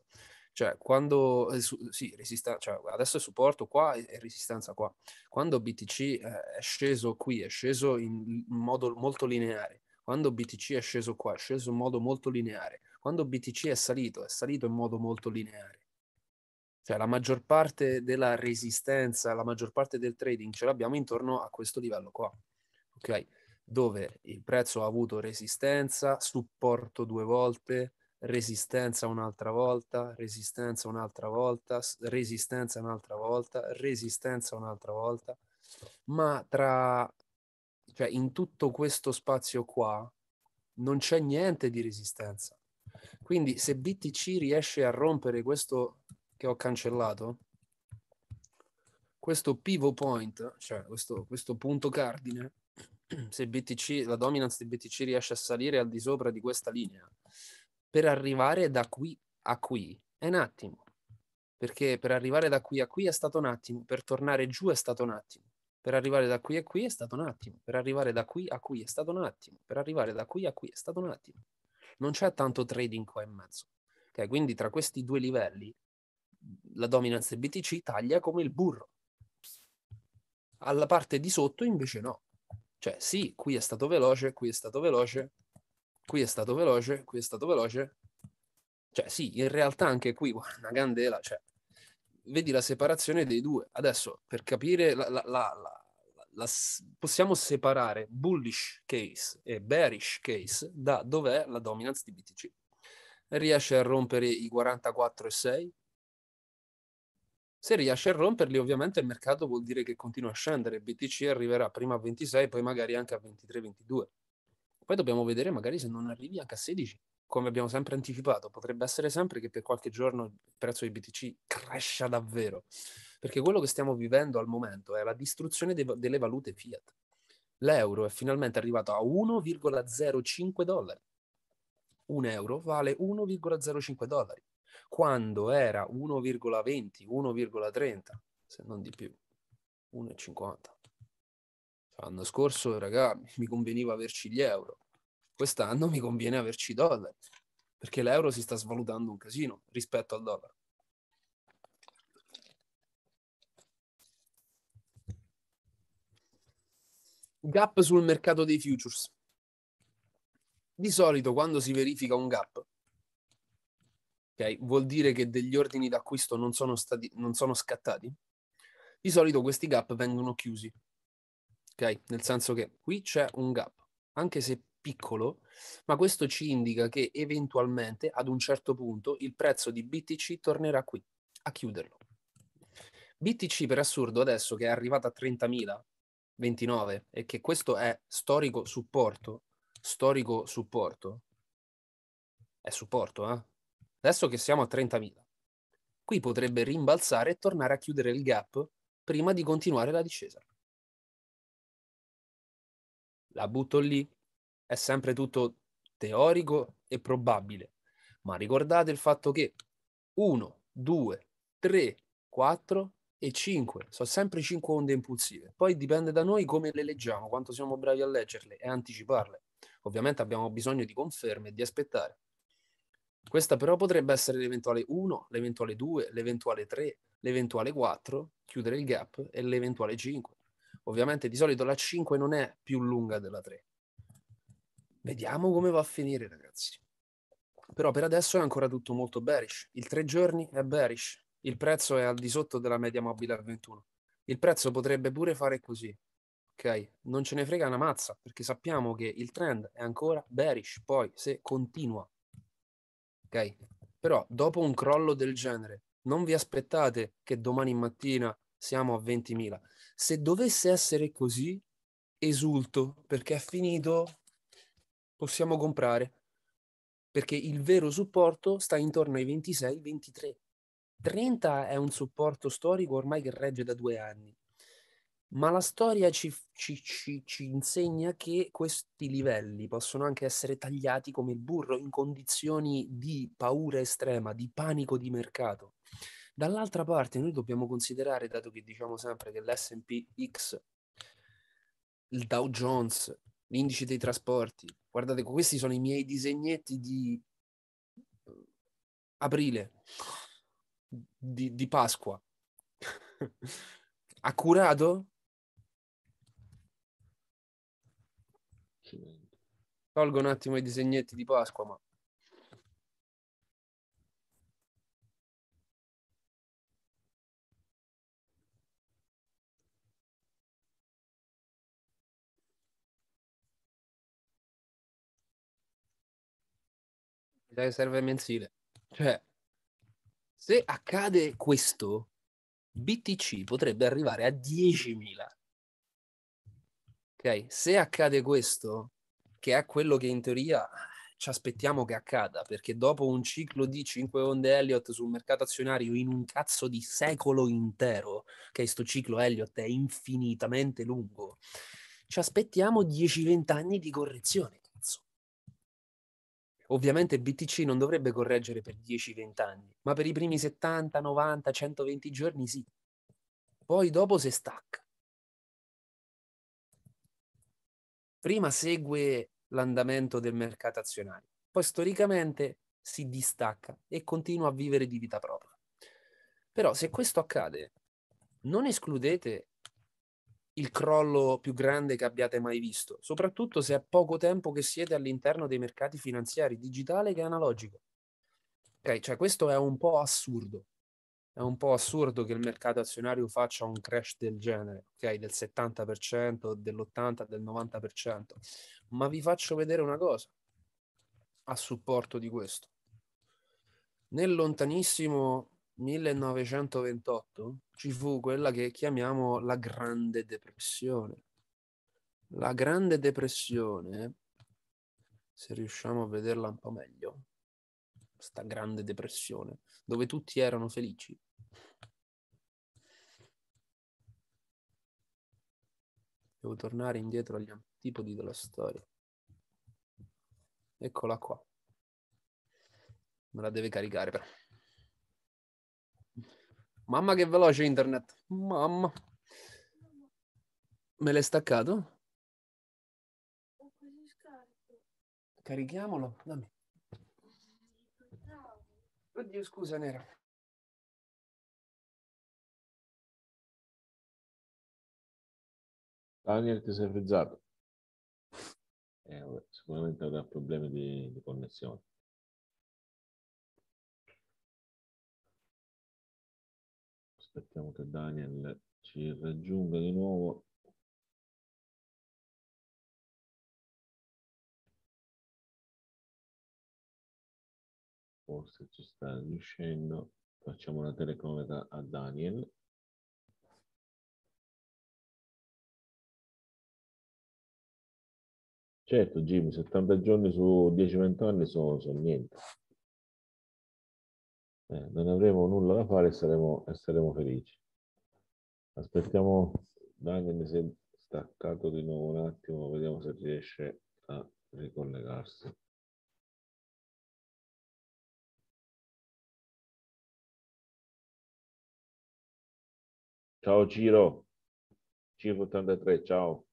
Cioè, quando eh, sì, resista, cioè, adesso è supporto qua e, resistenza qua. Quando BTC eh, è sceso qui, è sceso in modo molto lineare. Quando BTC è sceso qua, è sceso in modo molto lineare quando BTC è salito, è salito in modo molto lineare. Cioè la maggior parte della resistenza, la maggior parte del trading ce l'abbiamo intorno a questo livello qua, ok? Dove il prezzo ha avuto resistenza, supporto due volte, resistenza un'altra volta, resistenza un'altra volta, resistenza un'altra volta, resistenza un'altra volta, ma tra cioè in tutto questo spazio qua non c'è niente di resistenza. Quindi se BTC riesce a rompere questo che ho cancellato, questo pivot point, cioè questo, questo punto cardine, se BTC, la dominance di BTC riesce a salire al di sopra di questa linea, per arrivare da qui a qui è un attimo, perché per arrivare da qui a qui è stato un attimo, per tornare giù è stato un attimo, per arrivare da qui a qui è stato un attimo, per arrivare da qui a qui è stato un attimo, per arrivare da qui a qui è stato un attimo non c'è tanto trading qua in mezzo. Okay? Quindi tra questi due livelli la dominance BTC taglia come il burro. Alla parte di sotto invece no. Cioè sì, qui è stato veloce, qui è stato veloce, qui è stato veloce, qui è stato veloce. Cioè sì, in realtà anche qui una candela, cioè, vedi la separazione dei due. Adesso per capire la, la, la, la, possiamo separare bullish case e bearish case da dov'è la dominance di BTC. Riesce a rompere i 44,6? Se riesce a romperli, ovviamente il mercato vuol dire che continua a scendere. BTC arriverà prima a 26, poi magari anche a 23-22. Poi dobbiamo vedere magari se non arrivi anche a 16, come abbiamo sempre anticipato. Potrebbe essere sempre che per qualche giorno il prezzo di BTC cresca davvero perché quello che stiamo vivendo al momento è la distruzione de- delle valute fiat. L'euro è finalmente arrivato a 1,05 dollari. Un euro vale 1,05 dollari, quando era 1,20, 1,30, se non di più, 1,50. L'anno scorso, raga, mi conveniva averci gli euro. Quest'anno mi conviene averci i dollari, perché l'euro si sta svalutando un casino rispetto al dollaro. Gap sul mercato dei futures. Di solito quando si verifica un gap, okay, vuol dire che degli ordini d'acquisto non sono, stati, non sono scattati. Di solito questi gap vengono chiusi. Okay? Nel senso che qui c'è un gap, anche se piccolo, ma questo ci indica che eventualmente ad un certo punto il prezzo di BTC tornerà qui a chiuderlo. BTC per assurdo adesso che è arrivato a 30.000 29 e che questo è storico supporto, storico supporto, è supporto, eh? Adesso che siamo a 30.000, qui potrebbe rimbalzare e tornare a chiudere il gap prima di continuare la discesa. La butto lì, è sempre tutto teorico e probabile, ma ricordate il fatto che 1, 2, 3, 4 e 5, sono sempre 5 onde impulsive. Poi dipende da noi come le leggiamo, quanto siamo bravi a leggerle e anticiparle. Ovviamente abbiamo bisogno di conferme e di aspettare. Questa però potrebbe essere l'eventuale 1, l'eventuale 2, l'eventuale 3, l'eventuale 4, chiudere il gap e l'eventuale 5. Ovviamente di solito la 5 non è più lunga della 3. Vediamo come va a finire, ragazzi. Però per adesso è ancora tutto molto bearish. Il 3 giorni è bearish, il prezzo è al di sotto della media mobile a 21. Il prezzo potrebbe pure fare così, ok? Non ce ne frega una mazza perché sappiamo che il trend è ancora bearish, poi se continua, ok? Però dopo un crollo del genere non vi aspettate che domani mattina siamo a 20.000. Se dovesse essere così, esulto perché è finito, possiamo comprare perché il vero supporto sta intorno ai 26-23 30 è un supporto storico ormai che regge da due anni, ma la storia ci, ci, ci, ci insegna che questi livelli possono anche essere tagliati come il burro in condizioni di paura estrema, di panico di mercato. Dall'altra parte noi dobbiamo considerare, dato che diciamo sempre che l'SP X, il Dow Jones, l'indice dei trasporti, guardate, questi sono i miei disegnetti di eh, aprile di, di Pasqua. Accurato? Tolgo un attimo i disegnetti di Pasqua, ma... serve mensile. Cioè, se accade questo, BTC potrebbe arrivare a 10.000. Ok? Se accade questo, che è quello che in teoria ci aspettiamo che accada, perché dopo un ciclo di 5 onde Elliott sul mercato azionario in un cazzo di secolo intero, che sto ciclo Elliott è infinitamente lungo, ci aspettiamo 10-20 anni di correzione. Ovviamente BTC non dovrebbe correggere per 10-20 anni, ma per i primi 70, 90, 120 giorni sì. Poi dopo si stacca. Prima segue l'andamento del mercato azionario, poi storicamente si distacca e continua a vivere di vita propria. Però se questo accade, non escludete il crollo più grande che abbiate mai visto, soprattutto se è poco tempo che siete all'interno dei mercati finanziari, digitale che analogico. Ok, cioè questo è un po' assurdo. È un po' assurdo che il mercato azionario faccia un crash del genere, ok? Del 70%, dell'80%, del 90%. Ma vi faccio vedere una cosa a supporto di questo. Nel lontanissimo 1928 ci fu quella che chiamiamo la Grande Depressione. La Grande Depressione, se riusciamo a vederla un po' meglio, questa Grande Depressione, dove tutti erano felici. Devo tornare indietro agli antipodi della storia. Eccola qua. Me la deve caricare però. Mamma che veloce internet. Mamma. Me l'hai staccato? Carichiamolo, dammi. Oddio, scusa, Nera. Daniel ti sei frizzato. Eh, sicuramente avrà problemi di, di connessione. aspettiamo che Daniel ci raggiunga di nuovo. Forse ci sta riuscendo. Facciamo una telecometa a Daniel. Certo, Jimmy, 70 giorni su 10-20 anni sono, sono niente eh, non avremo nulla da fare e saremo, e saremo felici. Aspettiamo Daniel mi si è staccato di nuovo un attimo, vediamo se riesce a ricollegarsi. Ciao Ciro, Ciro 83, ciao.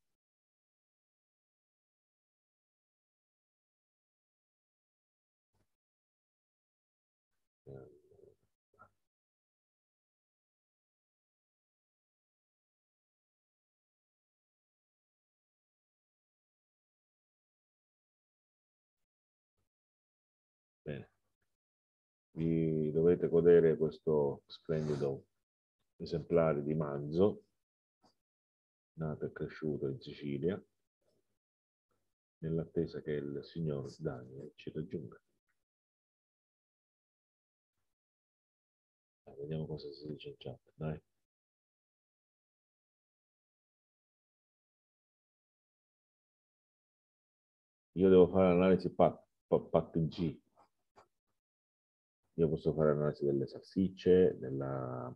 vi dovete godere questo splendido esemplare di manzo, nato e cresciuto in Sicilia, nell'attesa che il signor Daniel ci raggiunga. Dai, vediamo cosa si dice in chat, dai. Io devo fare l'analisi PAT, PAT G, io posso fare analisi delle salsicce, della,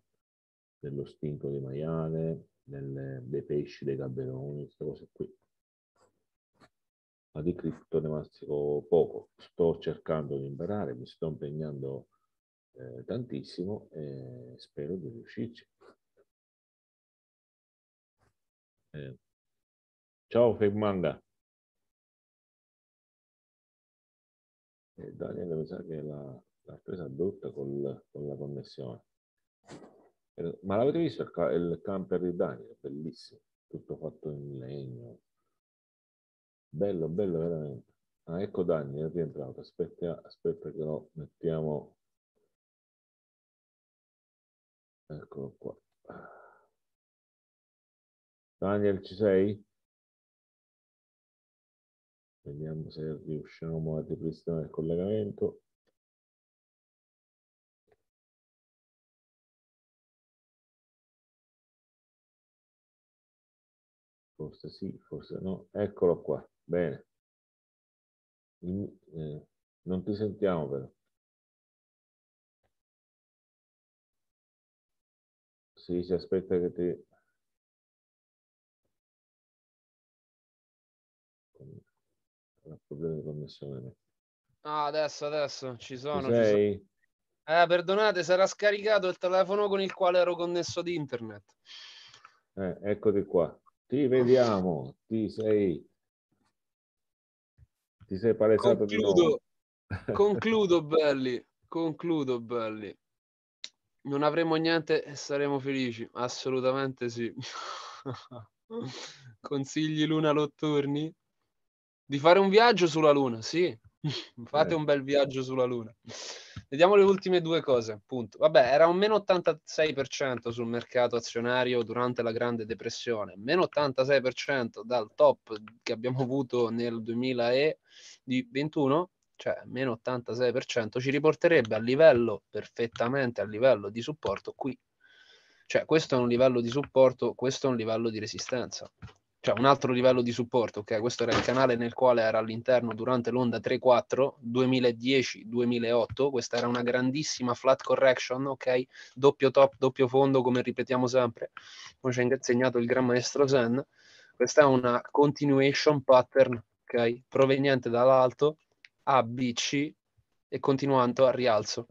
dello stinco di maiale, delle, dei pesci, dei gabberoni, queste cose qui. Ma di cripto ne mastico poco. Sto cercando di imparare, mi sto impegnando eh, tantissimo e spero di riuscirci. Eh. Ciao Fegmanga. Eh, Daniele mi sa che la l'ha presa brutta col, con la connessione. Ma l'avete visto il, il camper di Daniel? Bellissimo, tutto fatto in legno. Bello, bello veramente. Ah, ecco Daniel, è rientrato. Aspetta, aspetta che lo mettiamo. Eccolo qua. Daniel, ci sei? Vediamo se riusciamo a ripristinare il collegamento. forse sì, forse no, eccolo qua, bene. In, eh, non ti sentiamo però. Sì, si aspetta che ti... problemi di connessione. Ah, adesso, adesso, ci sono. sei? Ci sono. Eh, perdonate, sarà scaricato il telefono con il quale ero connesso ad internet. Eh, eccoti qua. Ti vediamo, ti sei, ti sei palesato concludo, concludo, belli, concludo, belli. Non avremo niente e saremo felici, assolutamente sì. Consigli Luna notturni? Di fare un viaggio sulla Luna, sì, Fate un bel viaggio sulla Luna. Vediamo le ultime due cose. Punto. Vabbè, era un meno 86% sul mercato azionario durante la Grande Depressione, meno 86% dal top che abbiamo avuto nel 2021, cioè meno 86%, ci riporterebbe a livello, perfettamente a livello di supporto qui. Cioè, questo è un livello di supporto, questo è un livello di resistenza cioè un altro livello di supporto, ok? Questo era il canale nel quale era all'interno durante l'onda 3-4, 2010-2008, questa era una grandissima flat correction, ok? Doppio top, doppio fondo, come ripetiamo sempre, come ci ha insegnato il gran maestro Zen, questa è una continuation pattern, ok? Proveniente dall'alto a BC e continuando a rialzo.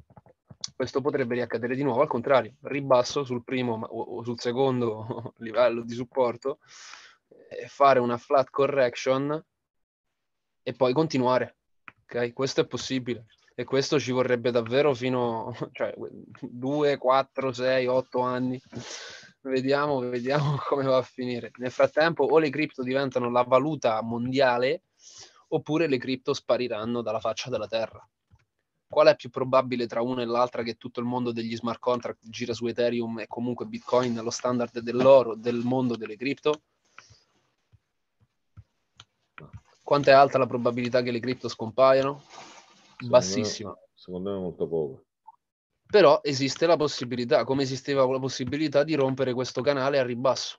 Questo potrebbe riaccadere di nuovo, al contrario, ribasso sul primo o sul secondo livello di supporto, eh, fare una flat correction e poi continuare. Ok, questo è possibile e questo ci vorrebbe davvero fino cioè, 2, 4, 6, 8 anni. Vediamo, vediamo come va a finire. Nel frattempo o le cripto diventano la valuta mondiale oppure le cripto spariranno dalla faccia della terra. Qual è più probabile tra una e l'altra che tutto il mondo degli smart contract gira su Ethereum e comunque Bitcoin lo standard dell'oro del mondo delle cripto? Quanto è alta la probabilità che le cripto scompaiano? Secondo Bassissima. Me, secondo me molto poco. Però esiste la possibilità, come esisteva la possibilità di rompere questo canale a ribasso.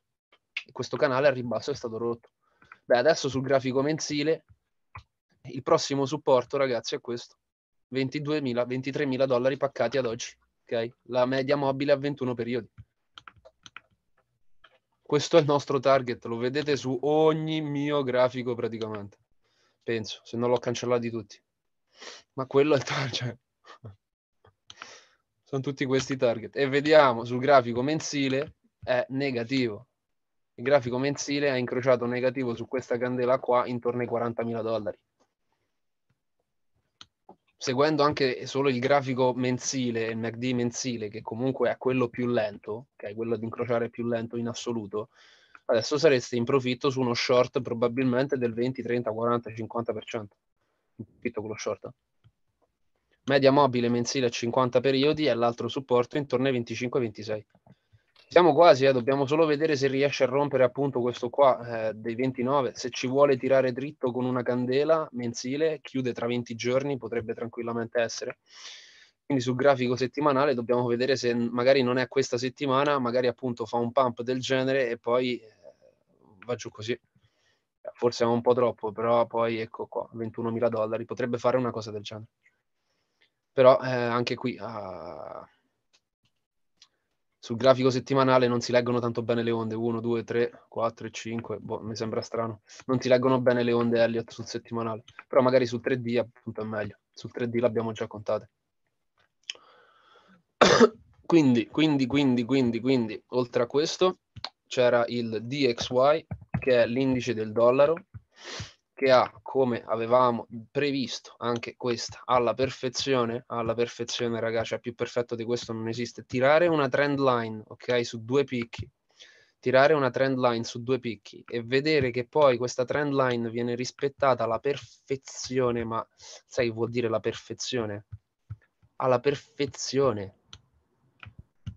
Questo canale a ribasso è stato rotto. Beh, adesso sul grafico mensile, il prossimo supporto, ragazzi, è questo. 22.000, 23.000 dollari paccati ad oggi. ok? La media mobile a 21 periodi. Questo è il nostro target, lo vedete su ogni mio grafico praticamente, penso, se non l'ho cancellati tutti. Ma quello è il target. Cioè, sono tutti questi target. E vediamo sul grafico mensile è negativo. Il grafico mensile ha incrociato negativo su questa candela qua intorno ai 40.000 dollari seguendo anche solo il grafico mensile, il MACD mensile, che comunque è quello più lento, che è quello di incrociare più lento in assoluto, adesso sareste in profitto su uno short probabilmente del 20, 30, 40, 50%. In profitto con lo short. Media mobile mensile a 50 periodi e l'altro supporto intorno ai 25-26 siamo quasi, eh, dobbiamo solo vedere se riesce a rompere appunto questo qua eh, dei 29, se ci vuole tirare dritto con una candela mensile, chiude tra 20 giorni, potrebbe tranquillamente essere. Quindi sul grafico settimanale dobbiamo vedere se magari non è questa settimana, magari appunto fa un pump del genere e poi eh, va giù così. Eh, forse è un po' troppo, però poi ecco qua, 21 mila dollari, potrebbe fare una cosa del genere. Però eh, anche qui... Ah sul grafico settimanale non si leggono tanto bene le onde 1, 2, 3, 4 e 5. Boh, mi sembra strano. Non si leggono bene le onde Elliot sul settimanale, però magari sul 3D appunto è meglio. Sul 3D l'abbiamo già contate. quindi, quindi, quindi, quindi, quindi, oltre a questo c'era il DXY che è l'indice del dollaro che ha, come avevamo previsto, anche questa alla perfezione, alla perfezione ragazzi, cioè, più perfetto di questo non esiste, tirare una trend line, ok, su due picchi, tirare una trend line su due picchi e vedere che poi questa trend line viene rispettata alla perfezione, ma sai che vuol dire la perfezione? Alla perfezione.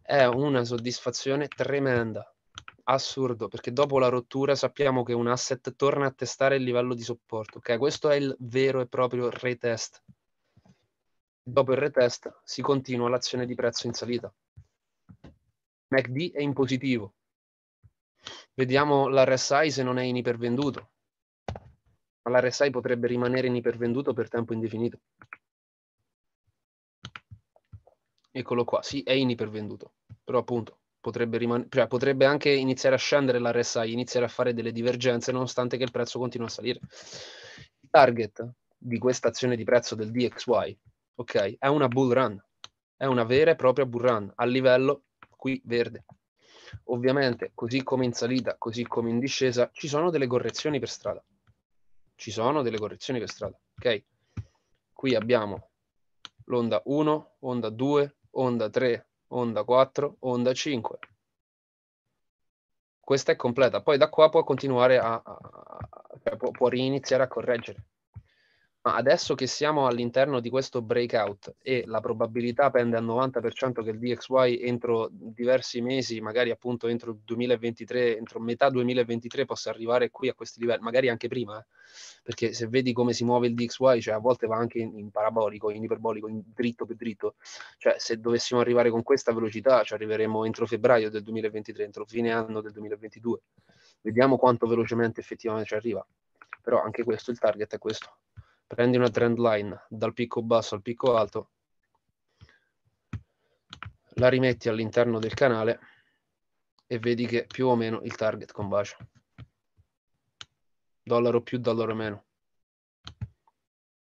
È una soddisfazione tremenda assurdo, perché dopo la rottura sappiamo che un asset torna a testare il livello di supporto. Ok, questo è il vero e proprio retest. Dopo il retest si continua l'azione di prezzo in salita. MACD è in positivo. Vediamo l'RSI se non è in ipervenduto. Ma l'RSI potrebbe rimanere in ipervenduto per tempo indefinito. Eccolo qua, sì, è in ipervenduto, però appunto potrebbe, riman- cioè, potrebbe anche iniziare a scendere l'RSI, iniziare a fare delle divergenze nonostante che il prezzo continua a salire. Il target di questa azione di prezzo del DXY, ok, è una bull run, è una vera e propria bull run a livello qui verde. Ovviamente, così come in salita, così come in discesa, ci sono delle correzioni per strada. Ci sono delle correzioni per strada, ok? Qui abbiamo l'onda 1, onda 2, onda 3, onda 4, onda 5. Questa è completa, poi da qua può continuare a, a, a cioè può, può, riniziare a correggere. Ma adesso che siamo all'interno di questo breakout e la probabilità pende al 90% che il DXY entro diversi mesi, magari appunto entro 2023, entro metà 2023 possa arrivare qui a questi livelli, magari anche prima, eh? perché se vedi come si muove il DXY, cioè a volte va anche in, in parabolico, in iperbolico, in dritto per dritto, cioè se dovessimo arrivare con questa velocità ci arriveremo entro febbraio del 2023, entro fine anno del 2022. Vediamo quanto velocemente effettivamente ci arriva. Però anche questo, il target è questo prendi una trend line dal picco basso al picco alto, la rimetti all'interno del canale e vedi che più o meno il target combacia. Dollaro più, dollaro meno.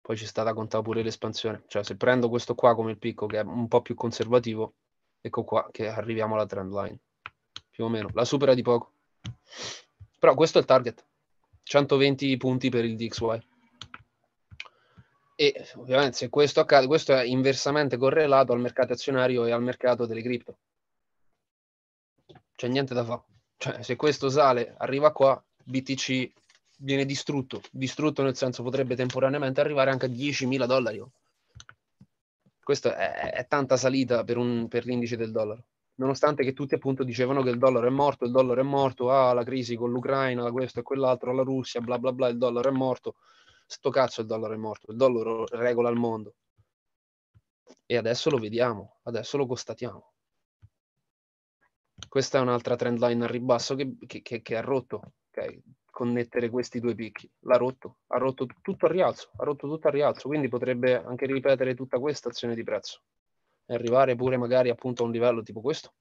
Poi ci sta da contare pure l'espansione. Cioè se prendo questo qua come il picco che è un po' più conservativo, ecco qua che arriviamo alla trend line. Più o meno. La supera di poco. Però questo è il target. 120 punti per il DXY. E ovviamente se questo accade, questo è inversamente correlato al mercato azionario e al mercato delle cripto. C'è niente da fare. Cioè, se questo sale, arriva qua, BTC viene distrutto. Distrutto nel senso potrebbe temporaneamente arrivare anche a 10.000 dollari. Questo è, è, tanta salita per, un, per l'indice del dollaro nonostante che tutti appunto dicevano che il dollaro è morto, il dollaro è morto, ah la crisi con l'Ucraina, questo e quell'altro, la Russia, bla bla bla, il dollaro è morto, Sto cazzo il dollaro è morto, il dollaro regola il mondo. E adesso lo vediamo, adesso lo constatiamo. Questa è un'altra trend line al ribasso che, che, che, che ha rotto, okay? connettere questi due picchi. L'ha rotto, ha rotto tutto al rialzo, ha rotto tutto al rialzo, quindi potrebbe anche ripetere tutta questa azione di prezzo e arrivare pure magari appunto a un livello tipo questo.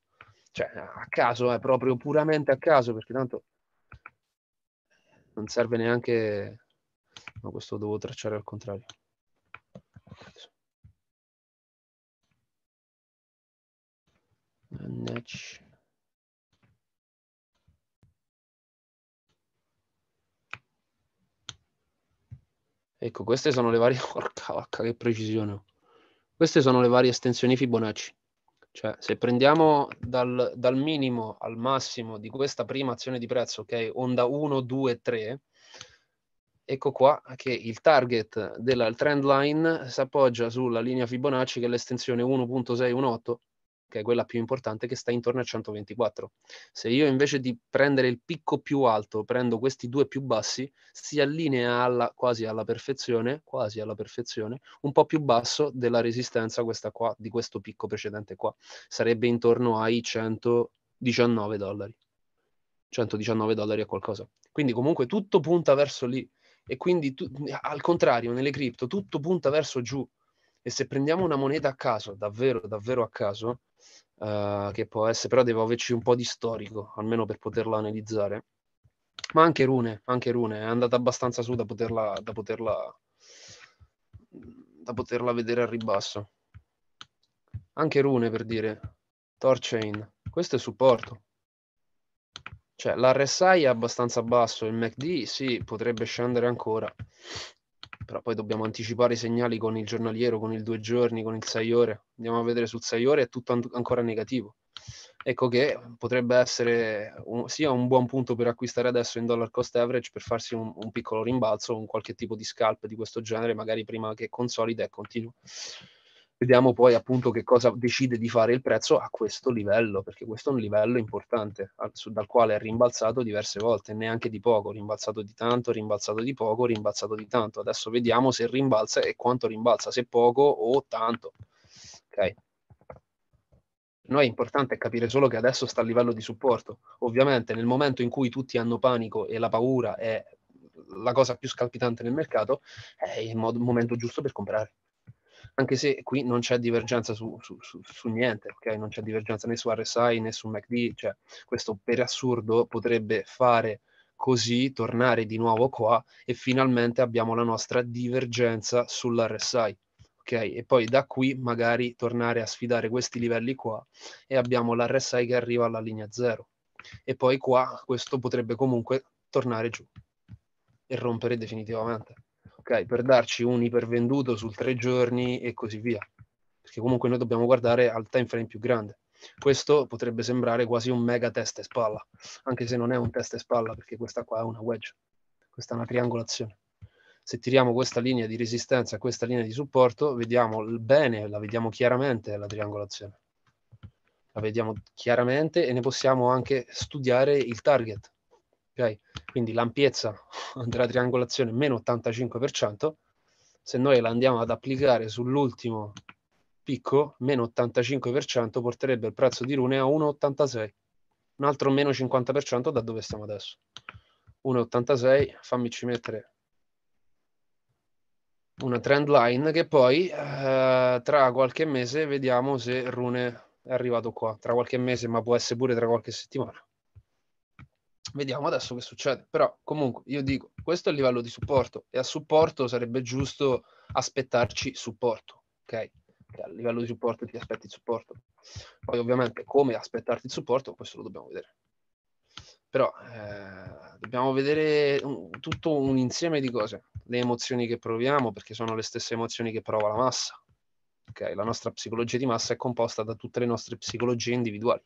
Cioè, a caso, è proprio puramente a caso, perché tanto non serve neanche ma questo lo devo tracciare al contrario. Match. Ecco, queste sono le varie... Porca vacca, che precisione. Oh. Queste sono le varie estensioni Fibonacci. Cioè, se prendiamo dal, dal minimo al massimo di questa prima azione di prezzo, ok, onda 1, 2, 3, ecco qua che il target della trend line si appoggia sulla linea Fibonacci che è l'estensione 1.618 che è quella più importante che sta intorno a 124 se io invece di prendere il picco più alto prendo questi due più bassi si allinea alla, quasi alla perfezione quasi alla perfezione un po' più basso della resistenza questa qua di questo picco precedente qua sarebbe intorno ai 119 dollari 119 dollari a qualcosa quindi comunque tutto punta verso lì e quindi tu, al contrario, nelle cripto tutto punta verso giù. E se prendiamo una moneta a caso, davvero, davvero a caso, uh, che può essere, però devo averci un po' di storico, almeno per poterla analizzare, ma anche Rune, anche Rune, è andata abbastanza su da poterla, da poterla, da poterla vedere al ribasso. Anche Rune per dire, Torchain, questo è supporto. Cioè, l'RSI è abbastanza basso, il MACD sì, potrebbe scendere ancora, però poi dobbiamo anticipare i segnali con il giornaliero, con il due giorni, con il 6 ore. Andiamo a vedere sul 6 ore, è tutto an- ancora negativo. Ecco che potrebbe essere un, sia un buon punto per acquistare adesso in dollar cost average per farsi un, un piccolo rimbalzo, un qualche tipo di scalp di questo genere, magari prima che consolida e continua. Vediamo poi appunto che cosa decide di fare il prezzo a questo livello, perché questo è un livello importante al, su, dal quale è rimbalzato diverse volte, neanche di poco, rimbalzato di tanto, rimbalzato di poco, rimbalzato di tanto. Adesso vediamo se rimbalza e quanto rimbalza, se poco o tanto. Ok. Per noi è importante capire solo che adesso sta a livello di supporto. Ovviamente nel momento in cui tutti hanno panico e la paura è la cosa più scalpitante nel mercato, è il, modo, il momento giusto per comprare anche se qui non c'è divergenza su, su, su, su niente, okay? non c'è divergenza né su RSI né su MACD, cioè questo per assurdo potrebbe fare così, tornare di nuovo qua e finalmente abbiamo la nostra divergenza sull'RSI. Okay? E poi da qui magari tornare a sfidare questi livelli qua e abbiamo l'RSI che arriva alla linea 0. E poi qua questo potrebbe comunque tornare giù e rompere definitivamente ok? Per darci un ipervenduto sul tre giorni e così via. Perché comunque noi dobbiamo guardare al time frame più grande. Questo potrebbe sembrare quasi un mega test e spalla, anche se non è un test e spalla, perché questa qua è una wedge, questa è una triangolazione. Se tiriamo questa linea di resistenza e questa linea di supporto, vediamo bene, la vediamo chiaramente la triangolazione. La vediamo chiaramente e ne possiamo anche studiare il target Okay? Quindi l'ampiezza della triangolazione è meno 85%, se noi la andiamo ad applicare sull'ultimo picco, meno 85% porterebbe il prezzo di Rune a 1,86, un altro meno 50% da dove stiamo adesso. 1,86, fammi ci mettere una trend line che poi eh, tra qualche mese vediamo se Rune è arrivato qua, tra qualche mese ma può essere pure tra qualche settimana vediamo adesso che succede. Però comunque io dico, questo è il livello di supporto e a supporto sarebbe giusto aspettarci supporto, ok? Cioè, a livello di supporto ti aspetti il supporto. Poi ovviamente come aspettarti il supporto, questo lo dobbiamo vedere. Però eh, dobbiamo vedere un, tutto un insieme di cose, le emozioni che proviamo, perché sono le stesse emozioni che prova la massa. Okay? La nostra psicologia di massa è composta da tutte le nostre psicologie individuali.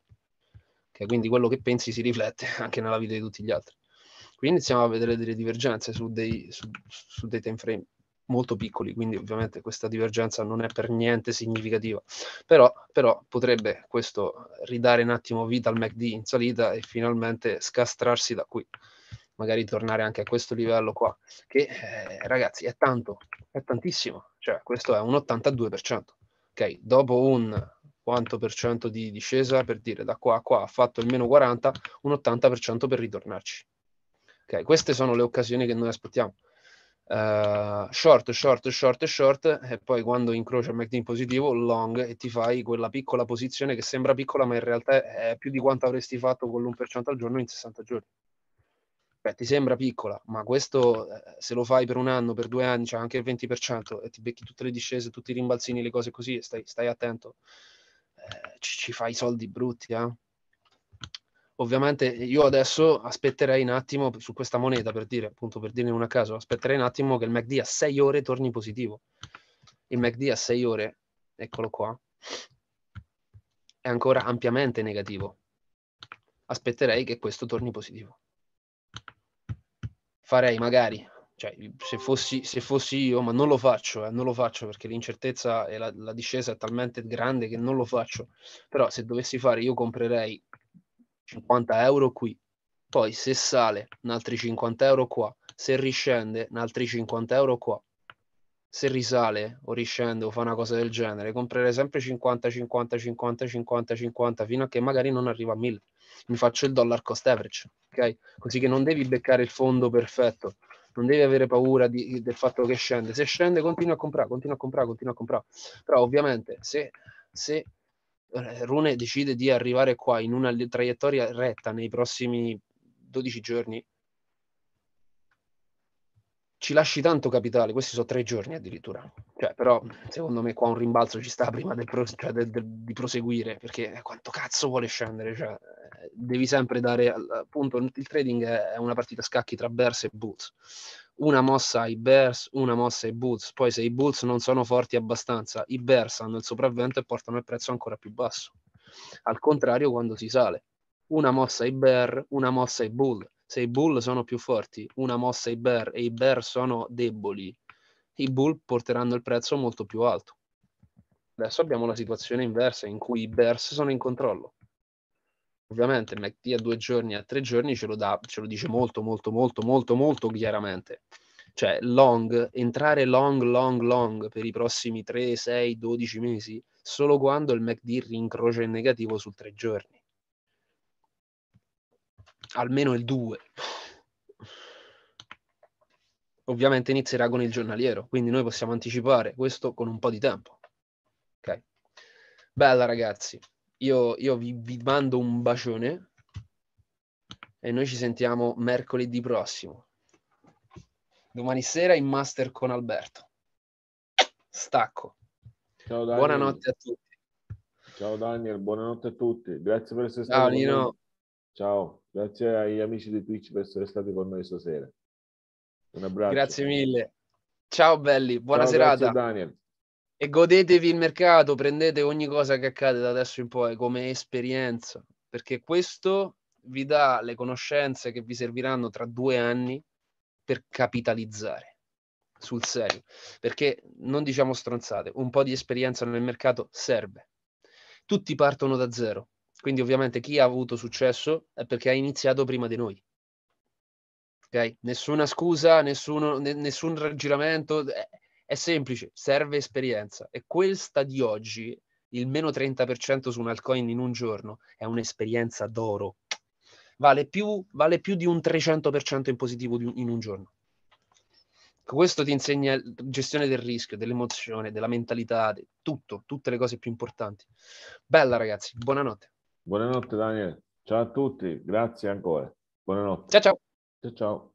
Okay? Cioè, quindi quello che pensi si riflette anche nella vita di tutti gli altri. Quindi iniziamo a vedere delle divergenze su dei, su, su dei time frame molto piccoli, quindi ovviamente questa divergenza non è per niente significativa, però, però, potrebbe questo ridare un attimo vita al MACD in salita e finalmente scastrarsi da qui, magari tornare anche a questo livello qua, che eh, ragazzi è tanto, è tantissimo, cioè questo è un 82%, ok? Dopo un quanto per cento di discesa, per dire da qua a qua ha fatto il meno 40, un 80% per ritornarci. Okay, queste sono le occasioni che noi aspettiamo. Uh, short, short, short, short, e poi quando incrocia il MACD in positivo, long, e ti fai quella piccola posizione che sembra piccola, ma in realtà è più di quanto avresti fatto con l'1% al giorno in 60 giorni. Beh, ti sembra piccola, ma questo eh, se lo fai per un anno, per due anni, c'è cioè anche il 20% e ti becchi tutte le discese, tutti i rimbalzini, le cose così, stai, stai attento eh, ci, ci fa i soldi brutti. Eh? Ovviamente io adesso aspetterei un attimo su questa moneta, per dire, appunto per dirne una a caso, aspetterei un attimo che il MACD a 6 ore torni positivo. Il MACD a 6 ore, eccolo qua, è ancora ampiamente negativo. Aspetterei che questo torni positivo. Farei magari cioè, se, fossi, se fossi io, ma non lo faccio, eh, non lo faccio perché l'incertezza e la, la, discesa è talmente grande che non lo faccio, però se dovessi fare io comprerei 50 euro qui, poi se sale un altri 50 euro qua, se riscende un altri 50 euro qua, se risale o riscende o fa una cosa del genere, comprerei sempre 50, 50, 50, 50, 50 fino a che magari non arriva a 1000. Mi faccio il dollar cost average, ok? Così che non devi beccare il fondo perfetto non devi avere paura di, del fatto che scende. Se scende, continua a comprare, continua a comprare, continua a comprare. Però ovviamente se, se eh, Rune decide di arrivare qua in una traiettoria retta nei prossimi 12 giorni, ci lasci tanto capitale, questi sono tre giorni addirittura, cioè, però secondo me qua un rimbalzo ci sta prima del pro, cioè del, del, di proseguire, perché quanto cazzo vuole scendere? Cioè, devi sempre dare appunto il trading è una partita a scacchi tra Bears e bulls una mossa ai Bears, una mossa ai bulls Poi, se i bulls non sono forti abbastanza, i Bears hanno il sopravvento e portano il prezzo ancora più basso. Al contrario, quando si sale, una mossa ai Bear, una mossa ai Bull. Se i Bull sono più forti, una mossa ai Bear e i Bear sono deboli, i Bull porteranno il prezzo molto più alto. Adesso abbiamo la situazione inversa in cui i Bears sono in controllo ovviamente il MACD a due giorni, a tre giorni ce lo, da, ce lo dice molto, molto, molto, molto, molto chiaramente. Cioè, long, entrare long, long, long per i prossimi 3, 6, 12 mesi, solo quando il MACD rincrocia in negativo su tre giorni. Almeno il 2. Ovviamente inizierà con il giornaliero, quindi noi possiamo anticipare questo con un po' di tempo. Ok? Bella ragazzi io, io vi, vi mando un bacione e noi ci sentiamo mercoledì prossimo. Domani sera in master con Alberto. Stacco. Ciao Daniel. Buonanotte a tutti. Ciao Daniel, buonanotte a tutti. Grazie per essere stati Ciao, Nino. Noi. Ciao, grazie agli amici di Twitch per essere stati con noi stasera. Un abbraccio. Grazie mille. Ciao belli, buona Ciao, serata. Grazie, Daniel. E godetevi il mercato, prendete ogni cosa che accade da adesso in poi come esperienza, perché questo vi dà le conoscenze che vi serviranno tra due anni per capitalizzare sul serio. Perché non diciamo stronzate, un po' di esperienza nel mercato serve. Tutti partono da zero, quindi ovviamente chi ha avuto successo è perché ha iniziato prima di noi. Okay? Nessuna scusa, nessuno, ne, nessun raggiramento, è, eh, è semplice, serve esperienza. E questa di oggi, il meno 30% su un altcoin in un giorno, è un'esperienza d'oro. Vale più, vale più di un 300% in positivo un, in un giorno. Questo ti insegna gestione del rischio, dell'emozione, della mentalità, di tutto, tutte le cose più importanti. Bella ragazzi, buonanotte. Buonanotte Daniel, ciao a tutti, grazie ancora. Buonanotte. Ciao ciao. Ciao ciao.